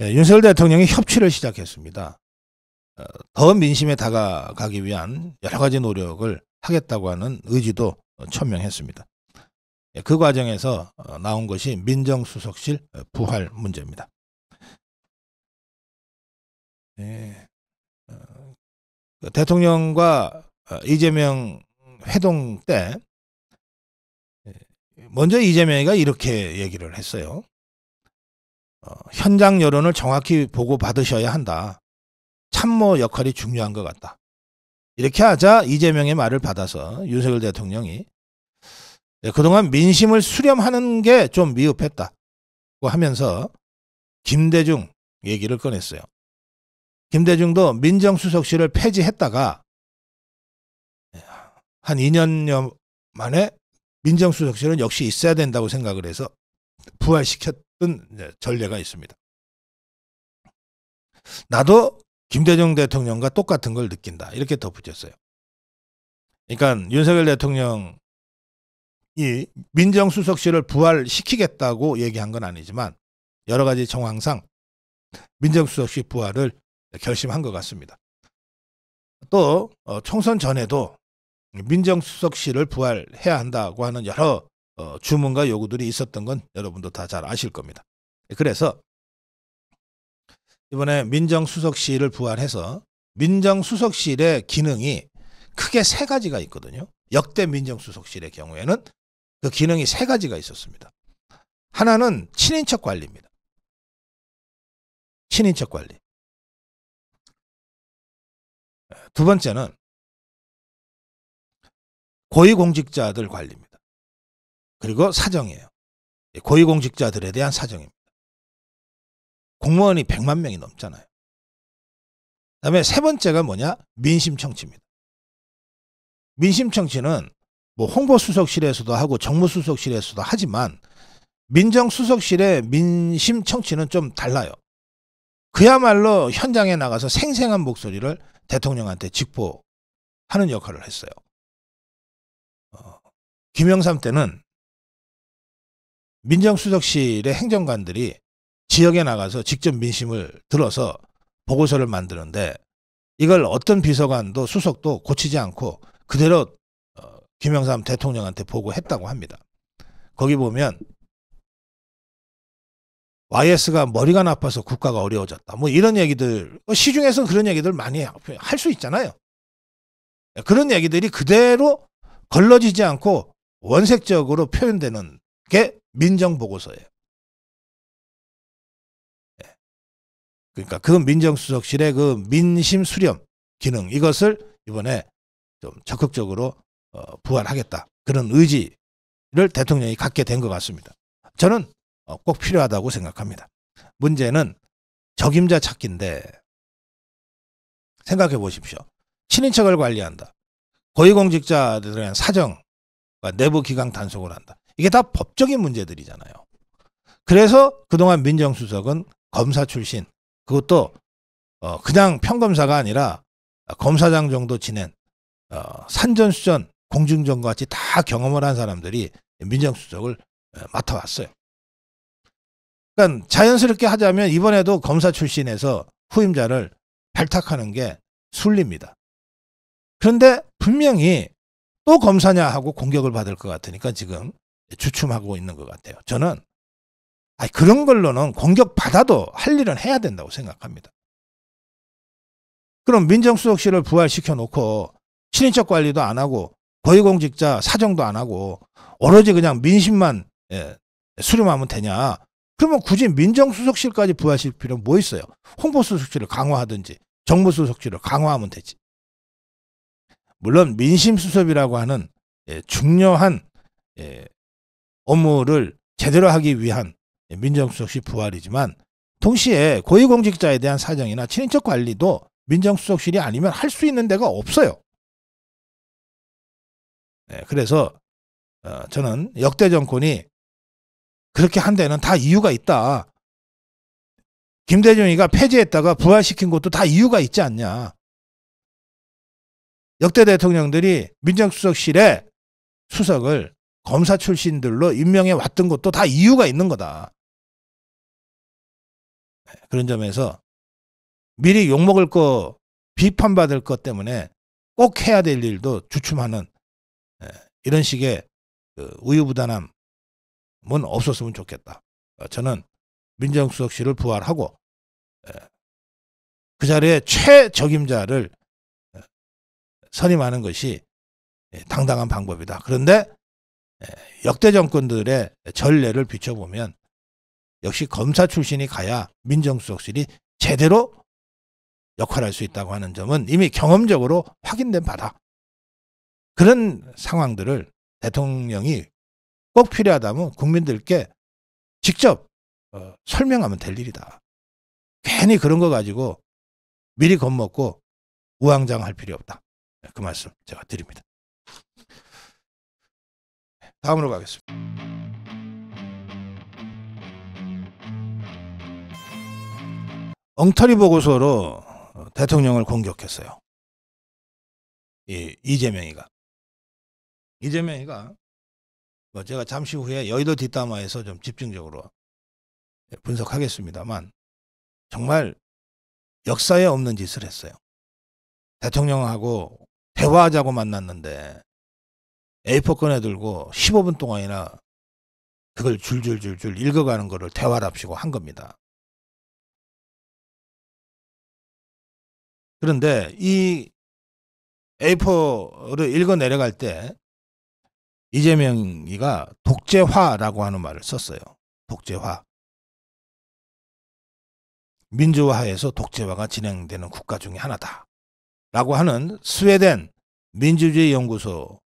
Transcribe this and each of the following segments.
예, 윤석열 대통령이 협치를 시작했습니다. 어, 더 민심에 다가가기 위한 여러 가지 노력을 하겠다고 하는 의지도 천명했습니다. 예, 그 과정에서 어, 나온 것이 민정수석실 어, 부활 문제입니다. 예, 그 대통령과 이재명 회동 때 예, 먼저 이재명이가 이렇게 얘기를 했어요. 어, 현장 여론을 정확히 보고 받으셔야 한다. 참모 역할이 중요한 것 같다. 이렇게 하자 이재명의 말을 받아서 윤석열 대통령이 네, 그동안 민심을 수렴하는 게 좀 미흡했다. 고 하면서 김대중 얘기를 꺼냈어요. 김대중도 민정수석실을 폐지했다가 예, 한 2년여 만에 민정수석실은 역시 있어야 된다고 생각을 해서 부활시켰 다 전례가 있습니다. 나도 김대중 대통령과 똑같은 걸 느낀다. 이렇게 덧붙였어요. 그러니까 윤석열 대통령이 민정수석실을 부활시키겠다고 얘기한 건 아니지만 여러 가지 정황상 민정수석실 부활을 결심한 것 같습니다. 또 어, 총선 전에도 민정수석실을 부활해야 한다고 하는 여러 어, 주문과 요구들이 있었던 건 여러분도 다 잘 아실 겁니다. 그래서 이번에 민정수석실을 부활해서 민정수석실의 기능이 크게 세 가지가 있거든요. 역대 민정수석실의 경우에는 그 기능이 세 가지가 있었습니다. 하나는 친인척 관리입니다. 친인척 관리. 두 번째는 고위공직자들 관리입니다. 그리고 사정이에요. 고위공직자들에 대한 사정입니다. 공무원이 100만 명이 넘잖아요. 그다음에 세 번째가 뭐냐? 민심 청취입니다. 민심 청취는 뭐 홍보수석실에서도 하고 정무수석실에서도 하지만 민정수석실의 민심 청취는 좀 달라요. 그야말로 현장에 나가서 생생한 목소리를 대통령한테 직보하는 역할을 했어요. 어, 김영삼 때는 민정수석실의 행정관들이 지역에 나가서 직접 민심을 들어서 보고서를 만드는데 이걸 어떤 비서관도 수석도 고치지 않고 그대로 어, 김영삼 대통령한테 보고했다고 합니다. 거기 보면 YS가 머리가 나빠서 국가가 어려워졌다. 뭐 이런 얘기들 뭐 시중에서 그런 얘기들 많이 할 수 있잖아요. 그런 얘기들이 그대로 걸러지지 않고 원색적으로 표현되는 게 민정보고서예요. 예. 그러니까 그 민정수석실의 그 민심 수렴 기능 이것을 이번에 좀 적극적으로 어, 부활하겠다 그런 의지를 대통령이 갖게 된 것 같습니다. 저는 어, 꼭 필요하다고 생각합니다. 문제는 적임자 찾기인데 생각해 보십시오. 친인척을 관리한다. 고위공직자들에 대한 사정, 내부 기강 단속을 한다. 이게 다 법적인 문제들이잖아요. 그래서 그동안 민정수석은 검사 출신 그것도 어 그냥 평검사가 아니라 검사장 정도 지낸 어 산전수전 공중전과 같이 다 경험을 한 사람들이 민정수석을 어, 맡아왔어요. 그러니까 자연스럽게 하자면 이번에도 검사 출신에서 후임자를 발탁하는 게 순리입니다. 그런데 분명히 또 검사냐 하고 공격을 받을 것 같으니까 지금 주춤하고 있는 것 같아요. 저는 아니, 그런 걸로는 공격받아도 할 일은 해야 된다고 생각합니다. 그럼 민정수석실을 부활시켜 놓고 친인척 관리도 안 하고 고위공직자 사정도 안 하고 오로지 그냥 민심만 예, 수렴하면 되냐. 그러면 굳이 민정수석실까지 부활시킬 필요는 뭐 있어요. 홍보수석실을 강화하든지 정부수석실을 강화하면 되지. 물론 민심수석이라고 하는 예, 중요한 예, 업무를 제대로 하기 위한 예, 민정수석실 부활이지만 동시에 고위공직자에 대한 사정이나 친인척 관리도 민정수석실이 아니면 할 수 있는 데가 없어요. 네, 그래서 어, 저는 역대 정권이 그렇게 한 데는 다 이유가 있다. 김대중이가 폐지했다가 부활시킨 것도 다 이유가 있지 않냐. 역대 대통령들이 민정수석실에 수석을 검사 출신들로 임명해 왔던 것도 다 이유가 있는 거다. 네, 그런 점에서 미리 욕먹을 거 비판받을 것 때문에 꼭 해야 될 일도 주춤하는 네, 이런 식의 그 우유부단함은 없었으면 좋겠다. 어, 저는 민정수석 씨를 부활하고 네, 그 자리에 최적임자를 선임하는 것이 예, 당당한 방법이다. 그런데 역대 정권들의 전례를 비춰보면 역시 검사 출신이 가야 민정수석실이 제대로 역할할 수 있다고 하는 점은 이미 경험적으로 확인된 바다. 그런 상황들을 대통령이 꼭 필요하다면 국민들께 직접 어, 설명하면 될 일이다. 괜히 그런 거 가지고 미리 겁먹고 우왕좌왕할 필요 없다. 그 말씀 제가 드립니다. 다음으로 가겠습니다. 엉터리 보고서로 대통령을 공격했어요. 이 이재명이가 이재명이가 뭐 제가 잠시 후에 여의도 뒷담화에서 좀 집중적으로 분석하겠습니다만 정말 역사에 없는 짓을 했어요. 대통령하고 대화하자고 만났는데 A4 꺼내들고 15분 동안이나 그걸 줄줄줄줄 읽어가는 거를 대화랍시고 한 겁니다. 그런데 이 A4를 읽어 내려갈 때 이재명이가 독재화라고 하는 말을 썼어요. 독재화. 민주화에서 독재화가 진행되는 국가 중의 하나다. 라고 하는 스웨덴 민주주의 연구소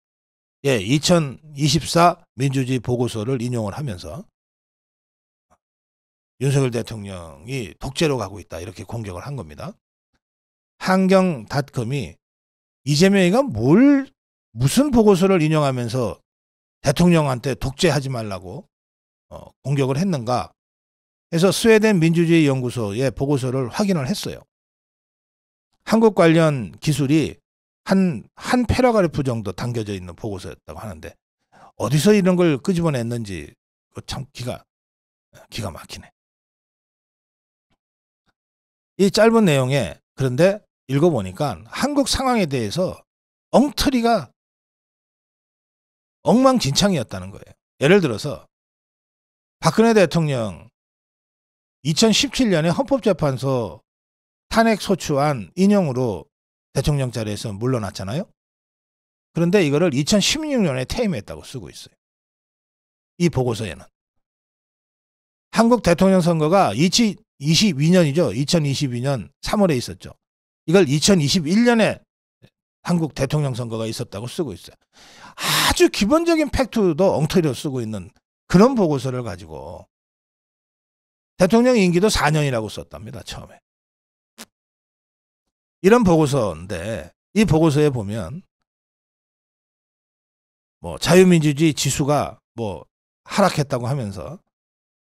예, 2024 민주주의 보고서를 인용을 하면서 윤석열 대통령이 독재로 가고 있다 이렇게 공격을 한 겁니다. 한경닷컴이 이재명이가 뭘 무슨 보고서를 인용하면서 대통령한테 독재하지 말라고 어, 공격을 했는가 해서 스웨덴 민주주의 연구소의 보고서를 확인을 했어요. 한국 관련 기술이 한, 한 패러그래프 정도 담겨져 있는 보고서였다고 하는데 어디서 이런 걸 끄집어냈는지 참 기가, 기가 막히네. 이 짧은 내용에 그런데 읽어보니까 한국 상황에 대해서 엉터리가 엉망진창이었다는 거예요. 예를 들어서 박근혜 대통령 2017년에 헌법재판소 탄핵소추안 인용으로 대통령 자리에서 물러났잖아요. 그런데 이거를 2016년에 퇴임했다고 쓰고 있어요. 이 보고서에는. 한국 대통령 선거가 22년이죠. 2022년 3월에 있었죠. 이걸 2021년에 한국 대통령 선거가 있었다고 쓰고 있어요. 아주 기본적인 팩트도 엉터리로 쓰고 있는 그런 보고서를 가지고 대통령 임기도 4년이라고 썼답니다. 처음에. 이런 보고서인데 이 보고서에 보면 뭐 자유민주주의 지수가 뭐 하락했다고 하면서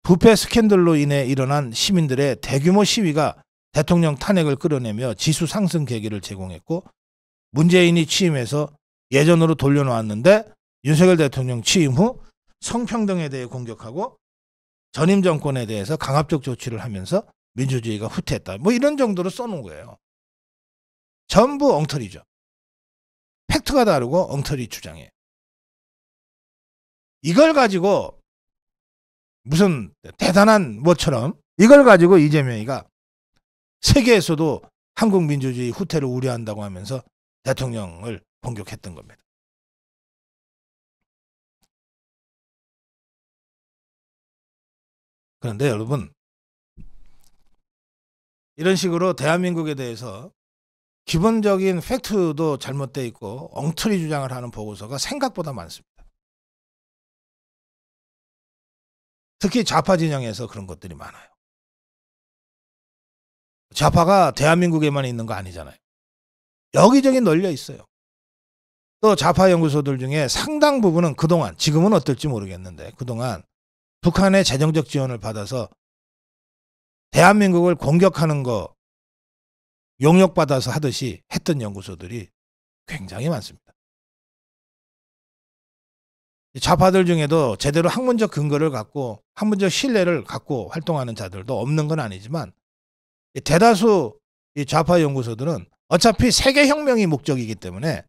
부패 스캔들로 인해 일어난 시민들의 대규모 시위가 대통령 탄핵을 끌어내며 지수 상승 계기를 제공했고 문재인이 취임해서 예전으로 돌려놓았는데 윤석열 대통령 취임 후 성평등에 대해 공격하고 전임 정권에 대해서 강압적 조치를 하면서 민주주의가 후퇴했다. 뭐 이런 정도로 써놓은 거예요. 전부 엉터리죠. 팩트가 다르고 엉터리 주장이에 이걸 가지고 무슨 대단한 뭐처럼 이걸 가지고 이재명이가 세계에서도 한국 민주주의 후퇴를 우려한다고 하면서 대통령을 공격했던 겁니다. 그런데 여러분 이런 식으로 대한민국에 대해서 기본적인 팩트도 잘못되어 있고 엉터리 주장을 하는 보고서가 생각보다 많습니다. 특히 좌파 진영에서 그런 것들이 많아요. 좌파가 대한민국에만 있는 거 아니잖아요. 여기저기 널려 있어요. 또 좌파 연구소들 중에 상당 부분은 그동안 지금은 어떨지 모르겠는데 그동안 북한의 재정적 지원을 받아서 대한민국을 공격하는 거 용역받아서 하듯이 했던 연구소들이 굉장히 많습니다. 좌파들 중에도 제대로 학문적 근거를 갖고 학문적 신뢰를 갖고 활동하는 자들도 없는 건 아니지만 대다수 좌파 연구소들은 어차피 세계혁명이 목적이기 때문에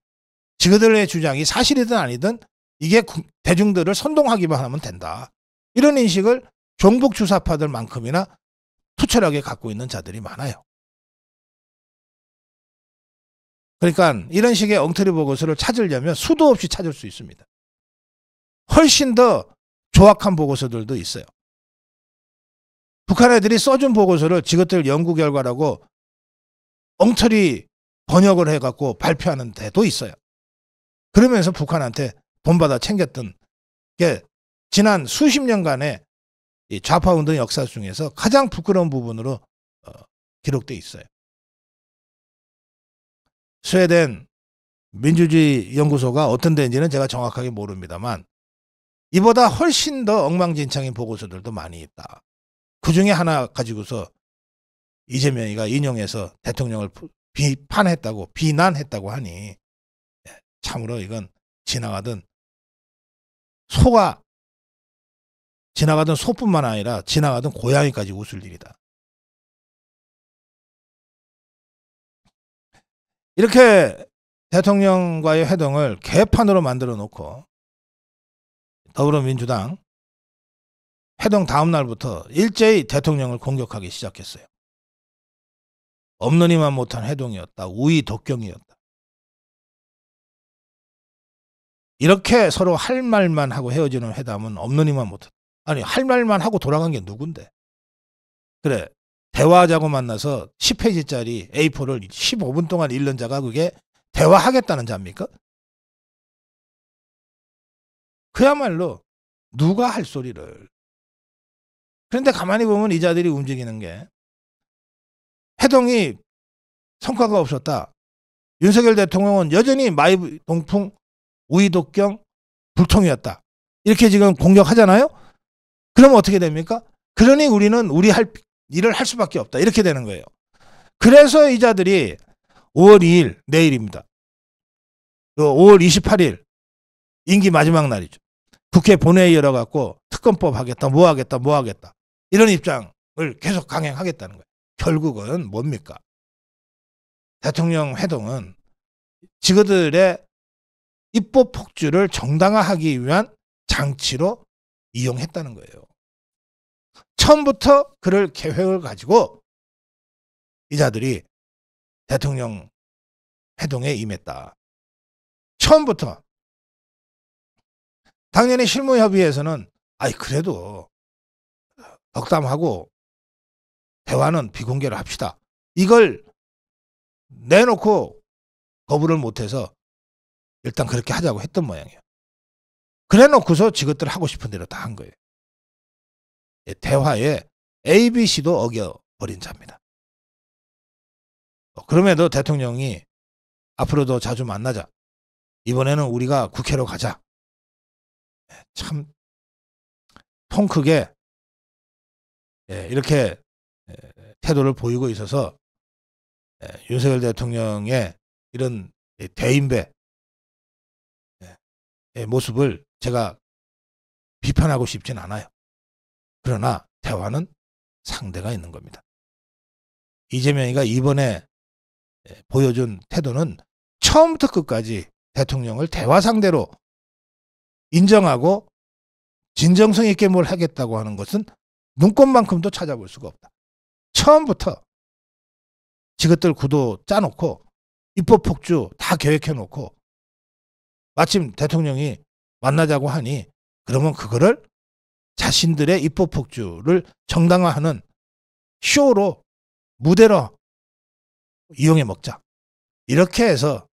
지그들의 주장이 사실이든 아니든 이게 대중들을 선동하기만 하면 된다. 이런 인식을 종북 주사파들만큼이나 투철하게 갖고 있는 자들이 많아요. 그러니까 이런 식의 엉터리 보고서를 찾으려면 수도 없이 찾을 수 있습니다. 훨씬 더 조악한 보고서들도 있어요. 북한 애들이 써준 보고서를 지것들 연구 결과라고 엉터리 번역을 해갖고 발표하는 데도 있어요. 그러면서 북한한테 본받아 챙겼던 게 지난 수십 년간의 좌파 운동 역사 중에서 가장 부끄러운 부분으로 어, 기록돼 있어요. 스웨덴 민주주의 연구소가 어떤 데인지는 제가 정확하게 모릅니다만 이보다 훨씬 더 엉망진창인 보고서들도 많이 있다. 그 중에 하나 가지고서 이재명이가 인용해서 대통령을 비판했다고 비난했다고 하니 예, 참으로 이건 지나가던 소가 지나가던 소뿐만 아니라 지나가던 고양이까지 웃을 일이다. 이렇게 대통령과의 회동을 개판으로 만들어 놓고 더불어민주당 회동 다음 날부터 일제히 대통령을 공격하기 시작했어요. 없는 이만 못한 회동이었다. 우위 독경이었다. 이렇게 서로 할 말만 하고 헤어지는 회담은 없는 이만 못했 아니 할 말만 하고 돌아간 게 누군데? 그래 대화하자고 만나서 10페이지짜리 A4를 15분 동안 읽는 자가 그게 대화하겠다는 자입니까? 그야말로 누가 할 소리를. 그런데 가만히 보면 이 자들이 움직이는 게 해동이 성과가 없었다. 윤석열 대통령은 여전히 마이 동풍 우이독경 불통이었다. 이렇게 지금 공격하잖아요. 그럼 어떻게 됩니까? 그러니 우리는 우리 할 일을 할 수밖에 없다. 이렇게 되는 거예요. 그래서 이 자들이 5월 2일 내일입니다. 5월 그 28일 임기 마지막 날이죠. 국회 본회의 열어갖고 특검법 하겠다, 뭐 하겠다, 뭐 하겠다. 이런 입장을 계속 강행하겠다는 거예요. 결국은 뭡니까? 대통령 회동은 지그들의 입법 폭주를 정당화하기 위한 장치로 이용했다는 거예요. 처음부터 그럴 계획을 가지고 이자들이 대통령 회동에 임했다. 처음부터 당연히 실무협의에서는 아이 그래도 덕담하고 대화는 비공개로 합시다. 이걸 내놓고 거부를 못해서 일단 그렇게 하자고 했던 모양이에요. 그래놓고서 지것들 하고 싶은 대로 다 한 거예요. 예, 대화에 ABC도 어겨버린 자입니다. 어, 그럼에도 대통령이 앞으로도 자주 만나자. 이번에는 우리가 국회로 가자. 예, 참, 통 크게 예, 이렇게 태도를 보이고 있어서 윤석열 대통령의 이런 대인배 의 모습을 제가 비판하고 싶진 않아요. 그러나 대화는 상대가 있는 겁니다. 이재명이가 이번에 예, 보여준 태도는 처음부터 끝까지 대통령을 대화 상대로 인정하고 진정성 있게 뭘 하겠다고 하는 것은 눈꽃만큼도 찾아볼 수가 없다. 처음부터 지긋들 구도 짜놓고 입법 폭주 다 계획해놓고 마침 대통령이 만나자고 하니 그러면 그거를 자신들의 입법폭주를 정당화하는 쇼로 무대로 이용해 먹자. 이렇게 해서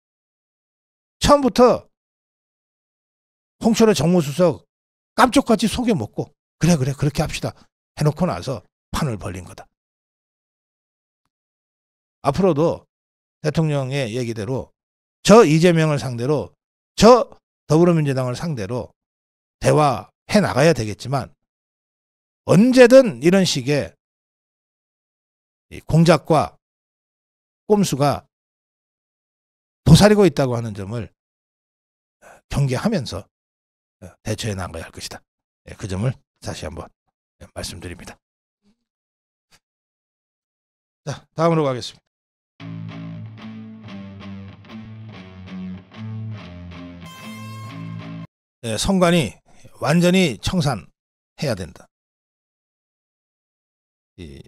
처음부터 홍철의 정무수석 깜짝같이 속여 먹고 그래 그래 그렇게 합시다 해놓고 나서 판을 벌린 거다. 앞으로도 대통령의 얘기대로 저 이재명을 상대로 저 더불어민주당을 상대로 대화해 나가야 되겠지만 언제든 이런 식의 공작과 꼼수가 도사리고 있다고 하는 점을 경계하면서 어, 대처해 나가야 할 것이다. 예, 그 점을 다시 한번 예, 말씀드립니다. 자, 다음으로 가겠습니다. 네, 예, 성관이 완전히 청산해야 된다. 이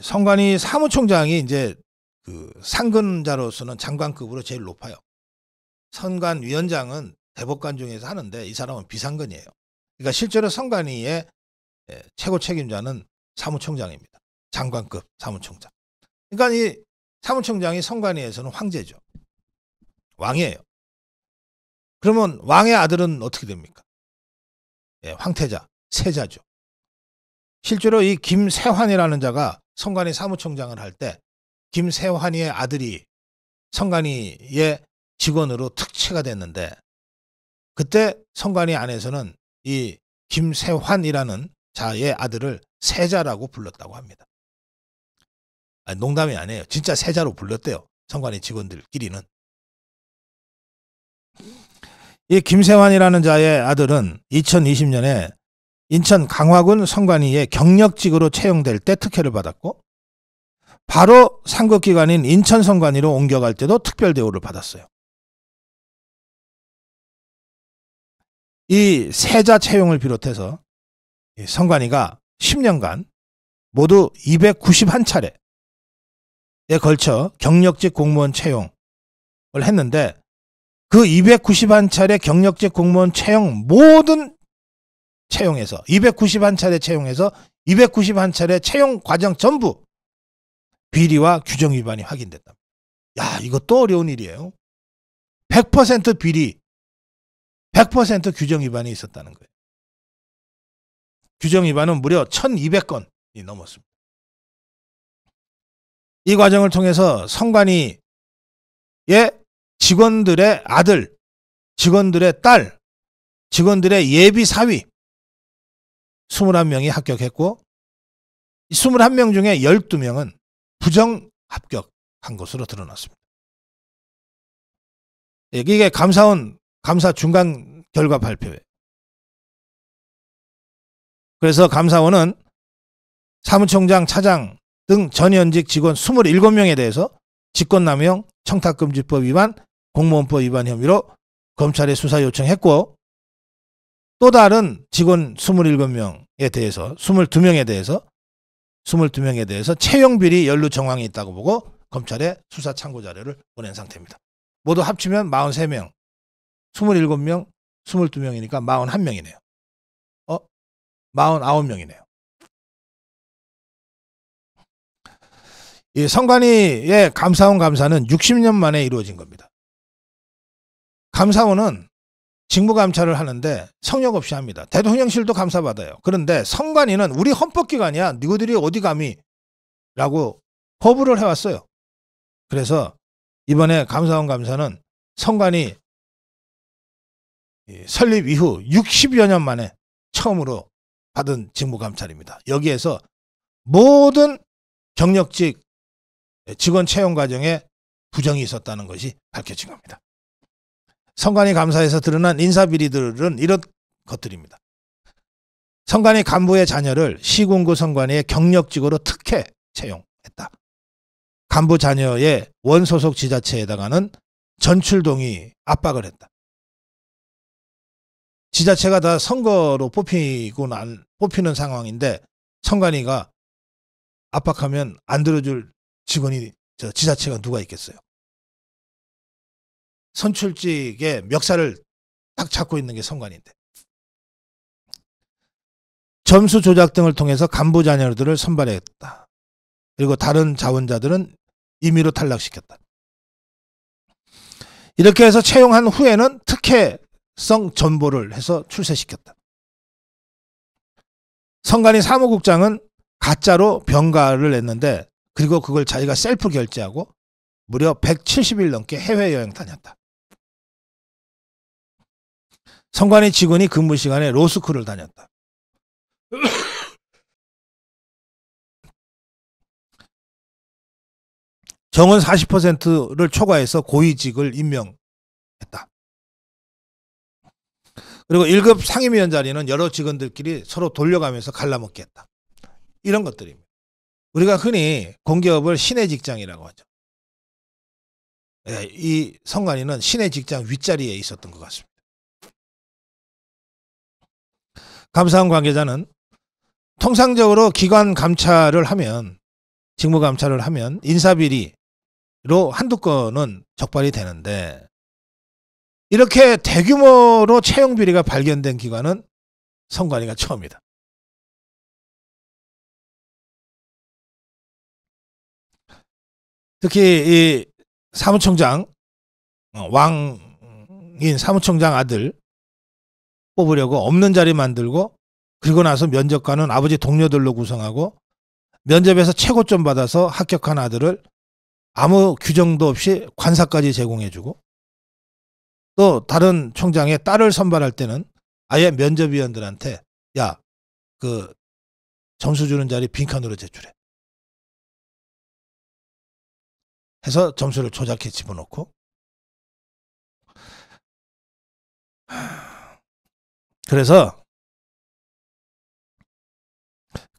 성관이 사무총장이 이제 그 상근자로서는 장관급으로 제일 높아요. 선관 위원장은 대법관 중에서 하는데 이 사람은 비상근이에요. 그러니까 실제로 선관위의 예, 최고 책임자는 사무총장입니다. 장관급 사무총장. 그러니까 이 사무총장이 선관위에서는 황제죠. 왕이에요. 그러면 왕의 아들은 어떻게 됩니까? 예, 황태자, 세자죠. 실제로 이 김세환이라는 자가 성관이 사무총장을 할 때 김세환이의 아들이 성관이의 직원으로 특채가 됐는데 그때 성관이 안에서는 이 김세환이라는 자의 아들을 세자라고 불렀다고 합니다. 아니, 농담이 아니에요. 진짜 세자로 불렀대요. 성관이 직원들끼리는. 이 김세환이라는 자의 아들은 2020년에 인천 강화군 선관위에 경력직으로 채용될 때 특혜를 받았고 바로 상급기관인 인천 선관위로 옮겨갈 때도 특별 대우를 받았어요. 이 세자 채용을 비롯해서 선관위가 10년간 모두 291차례에 걸쳐 경력직 공무원 채용을 했는데 그 291차례 경력직 공무원 채용 모든 채용해서 2 9 0한차례 채용해서 2 9 0한차례 채용 과정 전부 비리와 규정 위반이 확인됐다. 야 이것도 어려운 일이에요. 100% 비리, 100% 규정 위반이 있었다는 거예요. 규정 위반은 무려 1200건이 넘었습니다. 이 과정을 통해서 성관위의 직원들의 아들, 직원들의 딸, 직원들의 예비 사위, 21명이 합격했고 21명 중에 12명은 부정 합격한 것으로 드러났습니다. 예, 이게 감사원 감사 중간 결과 발표회 그래서 감사원은 사무총장, 차장 등 전현직 직원 27명에 대해서 직권남용, 청탁금지법 위반, 공무원법 위반 혐의로 검찰에 수사 요청했고 또 다른 직원 27명에 대해서 22명에 대해서 22명에 대해서 채용 비리 연루 정황이 있다고 보고 검찰에 수사 참고 자료를 보낸 상태입니다. 모두 합치면 43명, 27명, 22명이니까 41명이네요. 어? 49명이네요. 이 성관이의 감사원 감사는 60년 만에 이루어진 겁니다. 감사원은 직무감찰을 하는데 성역 없이 합니다. 대통령실도 감사받아요. 그런데 선관위는 우리 헌법기관이야. 니들이 어디 감히 라고 허부를 해왔어요. 그래서 이번에 감사원 감사는 선관위 설립 이후 60여 년 만에 처음으로 받은 직무감찰입니다. 여기에서 모든 경력직 직원 채용 과정에 부정이 있었다는 것이 밝혀진 겁니다. 선관위 감사에서 드러난 인사 비리들은 이런 것들입니다. 선관위 간부의 자녀를 시군구 선관위의 경력직으로 특혜 채용했다. 간부 자녀의 원소속 지자체에 다가는 전출 동의 압박을 했다. 지자체가 다 선거로 뽑히고 난 뽑히는 상황인데 선관위가 압박하면 안 들어줄 직원이 저 지자체가 누가 있겠어요? 선출직의 멱살을 딱 잡고 있는 게 선관인데 점수 조작 등을 통해서 간부 자녀들을 선발했다. 그리고 다른 자원자들은 임의로 탈락시켰다. 이렇게 해서 채용한 후에는 특혜성 전보를 해서 출세시켰다. 선관위 사무국장은 가짜로 병가를 냈는데 그리고 그걸 자기가 셀프 결제하고 무려 170일 넘게 해외여행 다녔다. 성관의 직원이 근무 시간에 로스쿨을 다녔다. 정은 40%를 초과해서 고위직을 임명했다. 그리고 1급 상임위원 자리는 여러 직원들끼리 서로 돌려가면서 갈라먹게 했다. 이런 것들입니다. 우리가 흔히 공기업을 신의 직장이라고 하죠. 예, 이 성관이는 신의 직장 윗자리에 있었던 것 같습니다. 감사원 관계자는 통상적으로 기관 감찰을 하면 직무 감찰을 하면 인사비리로 한두 건은 적발이 되는데 이렇게 대규모로 채용 비리가 발견된 기관은 선관위가 처음이다. 특히 이 사무총장 어, 왕인 사무총장 아들 뽑으려고 없는 자리 만들고 그리고 나서 면접관은 아버지 동료들로 구성하고 면접에서 최고점 받아서 합격한 아들을 아무 규정도 없이 관사까지 제공해주고 또 다른 총장의 딸을 선발할 때는 아예 면접위원들한테 야 그 점수 주는 자리 빈칸으로 제출해 해서 점수를 조작해 집어넣고 그래서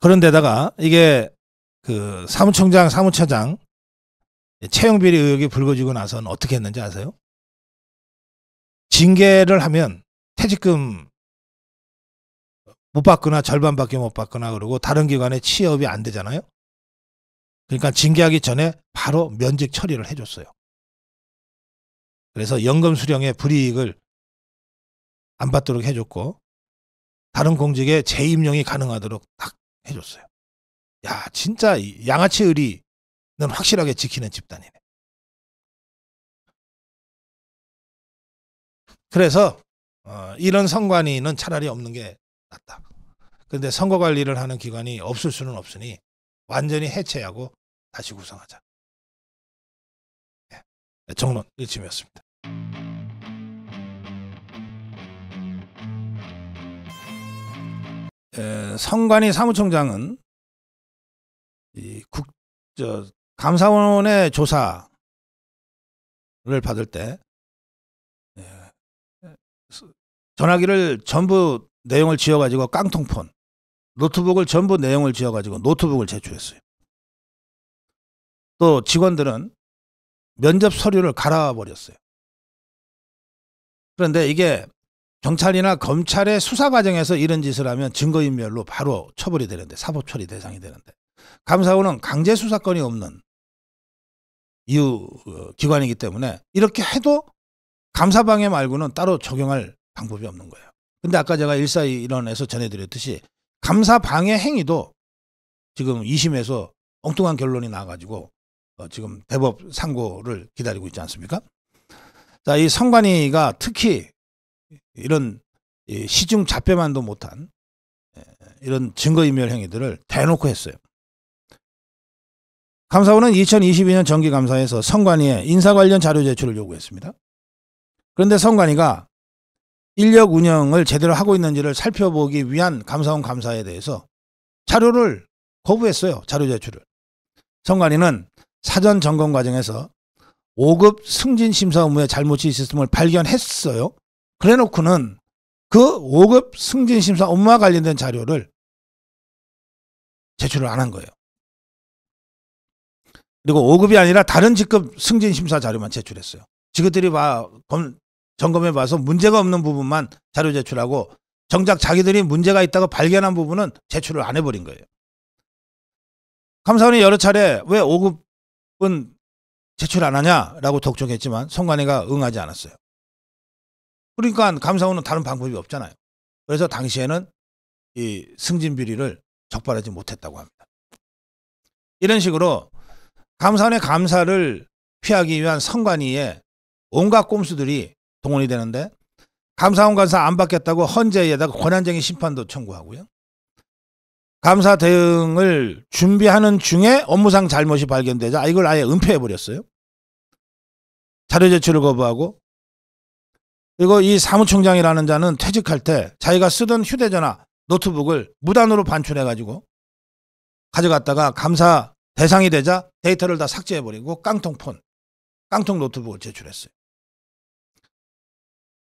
그런데다가 이게 그 사무총장, 사무처장 채용 비리 의혹이 불거지고 나선 어떻게 했는지 아세요? 징계를 하면 퇴직금 못 받거나 절반밖에 못 받거나 그러고 다른 기관에 취업이 안 되잖아요. 그러니까 징계하기 전에 바로 면직 처리를 해줬어요. 그래서 연금 수령의 불이익을 안 받도록 해줬고 다른 공직에 재임용이 가능하도록 딱 해줬어요. 야 진짜 양아치 의리는 확실하게 지키는 집단이네. 그래서 어, 이런 선관위는 차라리 없는 게 낫다. 그런데 선거 관리를 하는 기관이 없을 수는 없으니 완전히 해체하고 다시 구성하자. 예, 네. 정론 일침이었습니다. 성관이 사무총장은 이 국, 저, 감사원의 조사를 받을 때 예, 예, 전화기를 전부 내용을 지어가지고 깡통폰, 노트북을 전부 내용을 지어가지고 노트북을 제출했어요. 또 직원들은 면접 서류를 갈아버렸어요. 그런데 이게 경찰이나 검찰의 수사 과정에서 이런 짓을 하면 증거인멸로 바로 처벌이 되는데 사법처리 대상이 되는데 감사원은 강제 수사권이 없는 이유 어, 기관이기 때문에 이렇게 해도 감사방해 말고는 따로 적용할 방법이 없는 거예요. 근데 아까 제가 일사일원에서 전해드렸듯이 감사방해 행위도 지금 2심에서 엉뚱한 결론이 나가지고 어 지금 대법 상고를 기다리고 있지 않습니까? 자, 이 선관위가 특히 이런 시중 잡배만도 못한 예, 이런 증거인멸 행위들을 대놓고 했어요. 감사원은 2022년 정기감사에서 성관위에 인사 관련 자료 제출을 요구했습니다. 그런데 성관위가 인력 운영을 제대로 하고 있는지를 살펴보기 위한 감사원 감사에 대해서 자료를 거부했어요. 자료 제출을. 성관위는 사전 점검 과정에서 5급 승진 심사 업무에 잘못이 있었음을 발견했어요. 그래 놓고는 그 5급 승진심사 업무와 관련된 자료를 제출을 안 한 거예요. 그리고 5급이 아니라 다른 직급 승진심사 자료만 제출했어요. 직급들이 봐, 검, 점검해 봐서 문제가 없는 부분만 자료 제출하고 정작 자기들이 문제가 있다고 발견한 부분은 제출을 안 해버린 거예요. 감사원이 여러 차례 왜 5급은 제출 안 하냐라고 독촉했지만 선관위가 응하지 않았어요. 그러니까 감사원은 다른 방법이 없잖아요. 그래서 당시에는 이 승진 비리를 적발하지 못했다고 합니다. 이런 식으로 감사원의 감사를 피하기 위한 선관위에 온갖 꼼수들이 동원이 되는데 감사원 감사 안 받겠다고 헌재에다가 권한쟁의 심판도 청구하고요. 감사 대응을 준비하는 중에 업무상 잘못이 발견되자 이걸 아예 은폐해 버렸어요. 자료 제출을 거부하고 그리고 이 사무총장이라는 자는 퇴직할 때 자기가 쓰던 휴대전화, 노트북을 무단으로 반출해가지고 가져갔다가 감사 대상이 되자 데이터를 다 삭제해버리고 깡통 폰, 깡통 노트북을 제출했어요.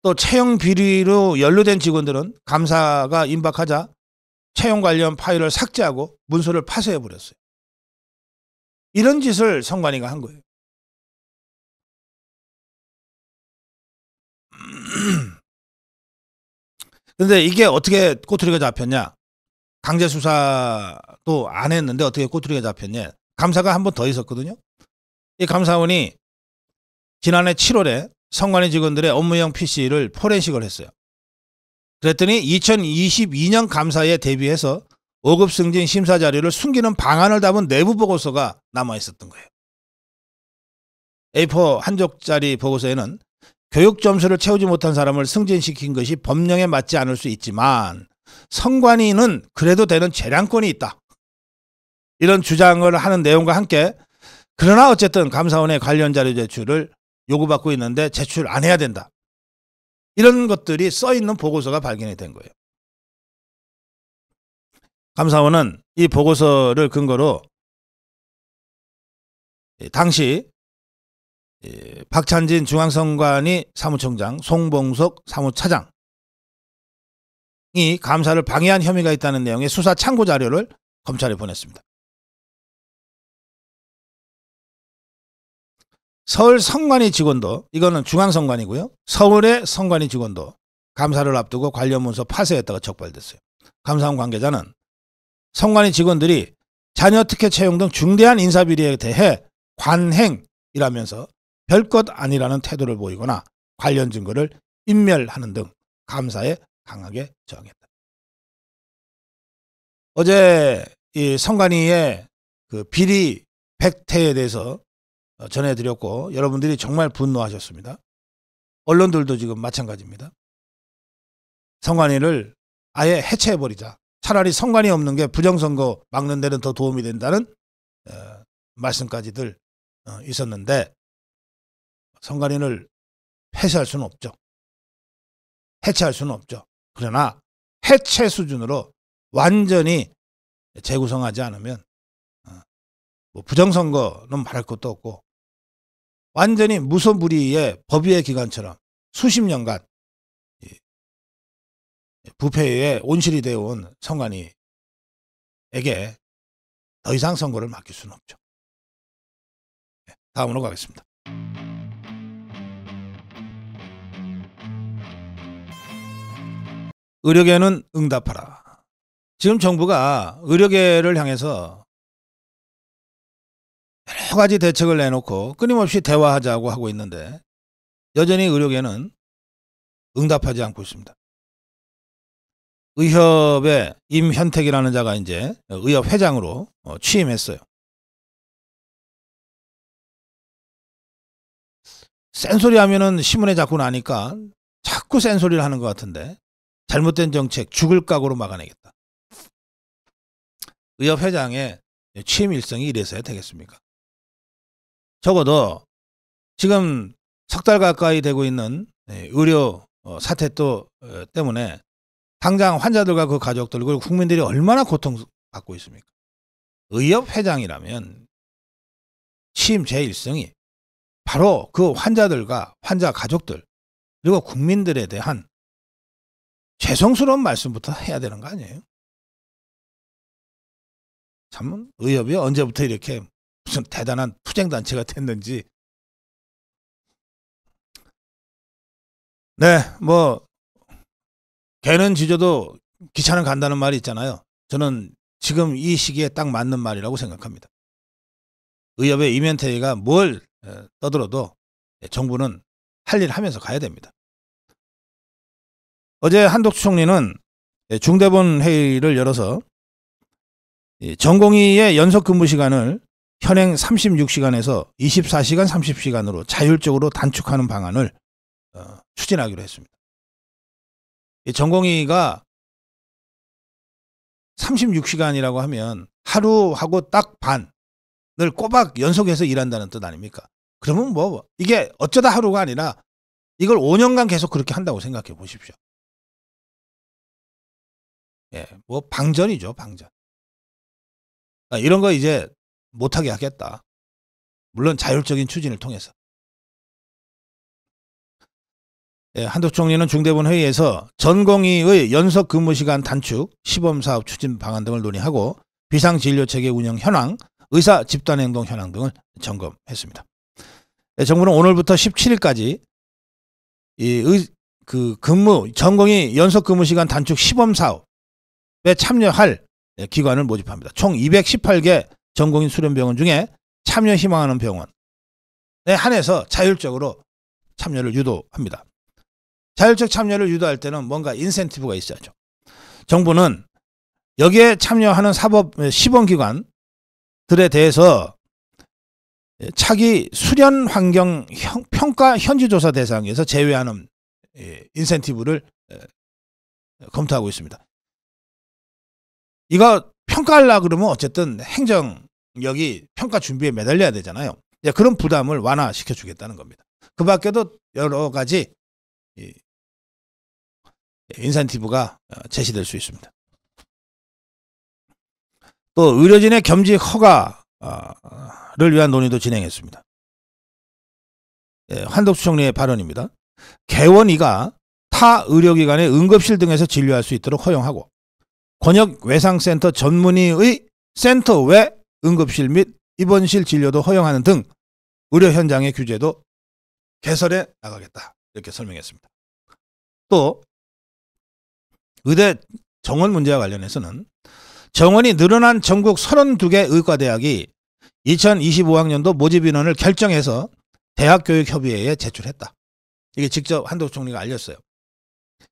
또 채용 비리로 연루된 직원들은 감사가 임박하자 채용 관련 파일을 삭제하고 문서를 파쇄해버렸어요. 이런 짓을 성관이가 한 거예요. 근데 이게 어떻게 꼬투리가 잡혔냐? 강제 수사도 안 했는데 어떻게 꼬투리가 잡혔냐? 감사가 한 번 더 있었거든요. 이 감사원이 지난해 7월에 성관위 직원들의 업무용 PC를 포렌식을 했어요. 그랬더니 2022년 감사에 대비해서 5급 승진 심사 자료를 숨기는 방안을 담은 내부 보고서가 남아 있었던 거예요. A4 한 쪽짜리 보고서에는 교육 점수를 채우지 못한 사람을 승진시킨 것이 법령에 맞지 않을 수 있지만 선관위는 그래도 되는 재량권이 있다. 이런 주장을 하는 내용과 함께 그러나 어쨌든 감사원의 관련 자료 제출을 요구받고 있는데 제출 안 해야 된다. 이런 것들이 써 있는 보고서가 발견이 된 거예요. 감사원은 이 보고서를 근거로 당시 예, 박찬진 중앙선관위 사무총장, 송봉석 사무차장이 감사를 방해한 혐의가 있다는 내용의 수사 참고 자료를 검찰에 보냈습니다. 서울 선관위 직원도 이거는 중앙선관위고요. 서울의 선관위 직원도 감사를 앞두고 관련 문서 파쇄했다가 적발됐어요. 감사원 관계자는 선관위 직원들이 자녀 특혜 채용 등 중대한 인사비리에 대해 관행이라면서 별것 아니라는 태도를 보이거나 관련 증거를 인멸하는 등 감사에 강하게 저항했다. 어제 이 성관이의 그 비리 백태에 대해서 어, 전해드렸고 여러분들이 정말 분노하셨습니다. 언론들도 지금 마찬가지입니다. 성관이를 아예 해체해버리자. 차라리 성관이 없는 게 부정선거 막는 데는 더 도움이 된다는 어, 말씀까지들 어, 있었는데 선관위를 폐쇄할 수는 없죠. 해체할 수는 없죠. 그러나 해체 수준으로 완전히 재구성하지 않으면 어, 뭐 부정선거는 말할 것도 없고 완전히 무소불위의 법위의 기간처럼 수십 년간 부패에 온실이 되어 온 성관이에게 더 이상 선거를 맡길 수는 없죠. 예, 다음으로 가겠습니다. 의료계는 응답하라. 지금 정부가 의료계를 향해서 여러 가지 대책을 내놓고 끊임없이 대화하자고 하고 있는데 여전히 의료계는 응답하지 않고 있습니다. 의협의 임현택이라는 자가 이제 의협 회장으로 어, 취임했어요. 센소리 하면은 신문에 자꾸 나니까 자꾸 센소리를 하는 것 같은데 잘못된 정책 죽을 각오로 막아내겠다. 의협 회장의 취임 일성이 이래서야 되겠습니까? 적어도 지금 석 달 가까이 되고 있는 예, 의료 어, 사태 또 어, 때문에 당장 환자들과 그 가족들 그리고 국민들이 얼마나 고통받고 있습니까? 의협 회장이라면 취임 제1성이 바로 그 환자들과 환자 가족들 그리고 국민들에 대한 죄송스러운 말씀부터 해야 되는 거 아니에요? 참 의협이 언제부터 이렇게 무슨 대단한 투쟁단체가 됐는지 네, 뭐 개는 지저도 귀찮는 간다는 말이 있잖아요. 저는 지금 이 시기에 딱 맞는 말이라고 생각합니다. 의협의 이면태희가 뭘 떠들어도 예, 정부는 할일 하면서 가야 됩니다. 어제 한덕수 총리는 예, 중대본 회의를 열어서 전공의의 연속 근무 시간을 현행 36시간에서 24시간 30시간으로 자율적으로 단축하는 방안을 어, 추진하기로 했습니다. 전공의가 36시간이라고 하면 하루하고 딱 반을 꼬박 연속해서 일한다는 뜻 아닙니까? 그러면 뭐 이게 어쩌다 하루가 아니라 이걸 5년간 계속 그렇게 한다고 생각해 보십시오. 예, 뭐 방전이죠, 방전. 아, 이런 거 이제 못하게 하겠다. 물론 자율적인 추진을 통해서. 예, 한덕 총리는 중대본 회의에서 전공의의 연속 근무 시간 단축, 시범사업 추진 방안 등을 논의하고 비상진료체계 운영 현황, 의사 집단행동 현황 등을 점검했습니다. 예, 정부는 오늘부터 17일까지 이 의, 그 근무 전공의 연속 근무 시간 단축 시범 사업 수련병에 참여할 예, 기관을 모집합니다. 총 218개 전공인 수련병원 중에 참여 희망하는 병원에 한해서 자율적으로 참여를 유도합니다. 자율적 참여를 유도할 때는 뭔가 인센티브가 있어야죠. 정부는 여기에 참여하는 사법 시범기관들에 대해서 차기 수련 환경 평가 현지조사 대상에서 제외하는 인센티브를 검토하고 있습니다. 이거 평가하려 그러면 어쨌든 행정력이 평가 준비에 매달려야 되잖아요. 이제 그런 부담을 완화시켜 주겠다는 겁니다. 그 밖에도 여러 가지 이 인센티브가 어, 제시될 수 있습니다. 또 의료진의 겸직 허가를 어, 위한 논의도 진행했습니다. 환덕수 예, 총리의 발언입니다. 개원이가 타 의료기관의 응급실 등에서 진료할 수 있도록 허용하고 권역외상센터 전문의의 센터 외 응급실 및 입원실 진료도 허용하는 등 의료 현장의 규제도 개설해 나가겠다. 이렇게 설명했습니다. 또 의대 정원 문제와 관련해서는 정원이 늘어난 전국 32개 의과대학이 2025학년도 모집인원을 결정해서 대학교육협의회에 제출했다. 이게 직접 한덕 총리가 알렸어요.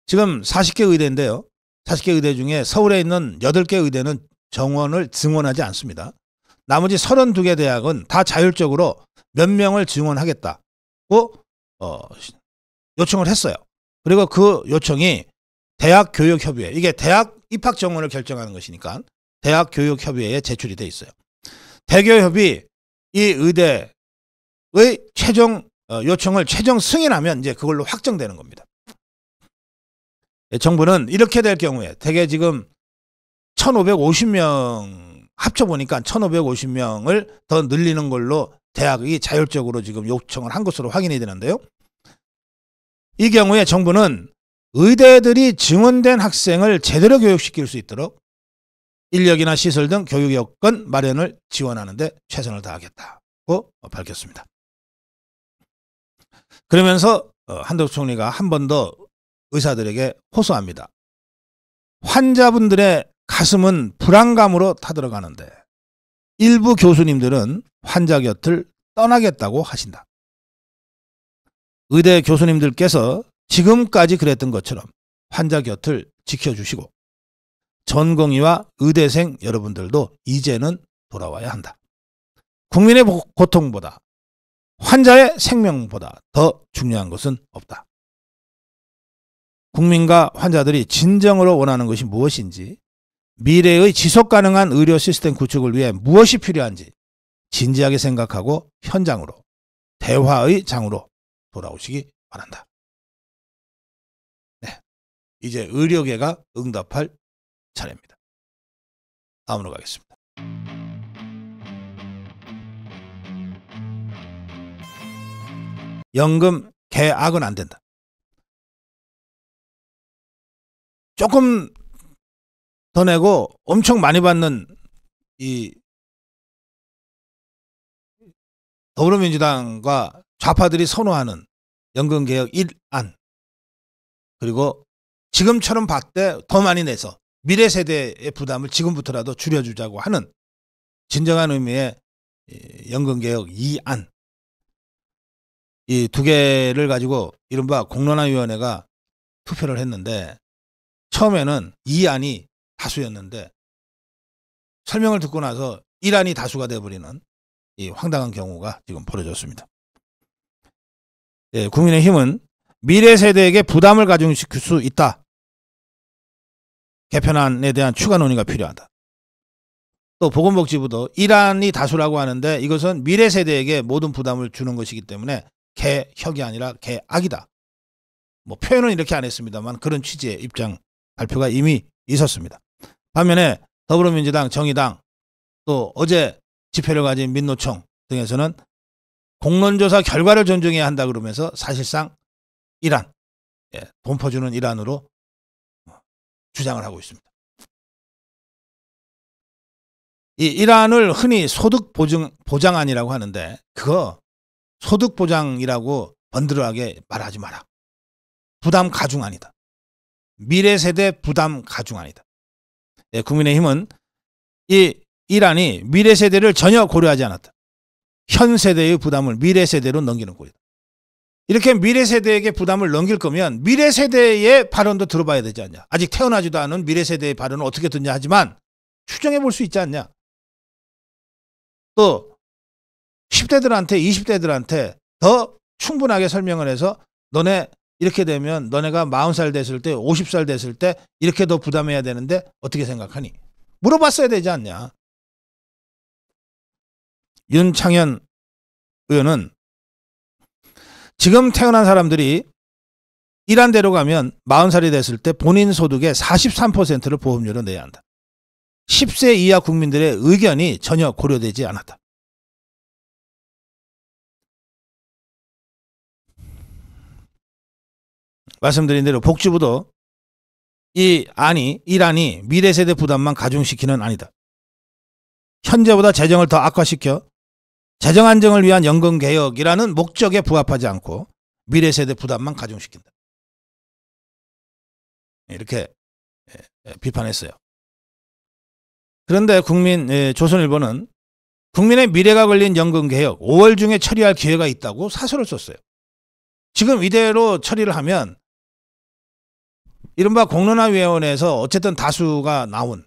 지금 40개 의대인데요. 40개 의대 중에 서울에 있는 8개 의대는 정원을 증원하지 않습니다. 나머지 32개 대학은 다 자율적으로 몇 명을 증원하겠다고 어, 요청을 했어요. 그리고 그 요청이 대학 교육 협의회 이게 대학 입학 정원을 결정하는 것이니까 대학 교육 협의회에 제출이 돼 있어요. 대교협이 이 의대의 최종 어, 요청을 최종 승인하면 이제 그걸로 확정되는 겁니다. 예, 정부는 이렇게 될 경우에 대개 지금 1,550명 합쳐보니까 1,550명을 더 늘리는 걸로 대학이 자율적으로 지금 요청을 한 것으로 확인이 되는데요. 이 경우에 정부는 의대들이 증원된 학생을 제대로 교육시킬 수 있도록 인력이나 시설 등 교육 여건 마련을 지원하는 데 최선을 다하겠다고 밝혔습니다. 그러면서 어, 한덕수 총리가 한번더 의사들에게 호소합니다. 환자분들의 가슴은 불안감으로 타들어가는데 일부 교수님들은 환자 곁을 떠나겠다고 하신다. 의대 교수님들께서 지금까지 그랬던 것처럼 환자 곁을 지켜주시고 전공의와 의대생 여러분들도 이제는 돌아와야 한다. 국민의 고통보다 환자의 생명보다 더 중요한 것은 없다. 국민과 환자들이 진정으로 원하는 것이 무엇인지, 미래의 지속 가능한 의료 시스템 구축을 위해 무엇이 필요한지 진지하게 생각하고 현장으로, 대화의 장으로 돌아오시기 바란다. 네. 이제 의료계가 응답할 차례입니다. 다음으로 가겠습니다. 연금 개약은안 된다. 조금 더 내고 엄청 많이 받는 이 더불어민주당과 좌파들이 선호하는 연금개혁 1안 그리고 지금처럼 받되 더 많이 내서 미래 세대의 부담을 지금부터라도 줄여주자고 하는 진정한 의미의 연금개혁 2안 이 두 개를 가지고 이른바 공론화위원회가 투표를 했는데 처음에는 2안이 다수였는데 설명을 듣고 나서 1안이 다수가 되어버리는이 황당한 경우가 지금 벌어졌습니다. 예, 국민의힘은 미래 세대에게 부담을 가중시킬 수 있다. 개편안에 대한 추가 논의가 필요하다. 또 보건복지부도 1안이 다수라고 하는데 이것은 미래 세대에게 모든 부담을 주는 것이기 때문에 개혁이 아니라 개악이다. 뭐 표현은 이렇게 안 했습니다만 그런 취지의 입장을 발표가 이미 있었습니다. 반면에 더불어민주당, 정의당 또 어제 집회를 가진 민노총 등에서는 공론조사 결과를 존중해야 한다 그러면서 사실상 이란, 예, 돈 퍼주는 이란으로 주장을 하고 있습니다. 이 이란을 흔히 소득 보증, 보장안이라고 하는데 그거 소득 보장이라고 번들어하게 말하지 마라. 부담 가중아니다 미래 세대 부담 가중안이다. 예, 국민의힘은 이 이란이 미래 세대를 전혀 고려하지 않았다. 현 세대의 부담을 미래 세대로 넘기는 꼴이다. 이렇게 미래 세대에게 부담을 넘길 거면 미래 세대의 발언도 들어봐야 되지 않냐. 아직 태어나지도 않은 미래 세대의 발언은 어떻게 듣냐 하지만 추정해 볼 수 있지 않냐. 또 10대들한테 20대들한테 더 충분하게 설명을 해서 너네 이렇게 되면 너네가 40살 됐을 때 50살 됐을 때 이렇게 더 부담해야 되는데 어떻게 생각하니? 물어봤어야 되지 않냐? 윤창현 의원은 지금 태어난 사람들이 일한 대로 가면 40살이 됐을 때 본인 소득의 43%를 보험료로 내야 한다. 10세 이하 국민들의 의견이 전혀 고려되지 않았다. 말씀드린 대로 복지부도 이 안이 이란이 미래 세대 부담만 가중시키는 아니다 현재보다 재정을 더 악화시켜 재정 안정을 위한 연금 개혁이라는 목적에 부합하지 않고 미래 세대 부담만 가중시킨다. 이렇게 예, 예, 비판했어요. 그런데 국민 예, 조선일보는 국민의 미래가 걸린 연금 개혁 5월 중에 처리할 기회가 있다고 사설을 썼어요. 지금 이대로 처리를 하면 이른바 공론화위원회에서 어쨌든 다수가 나온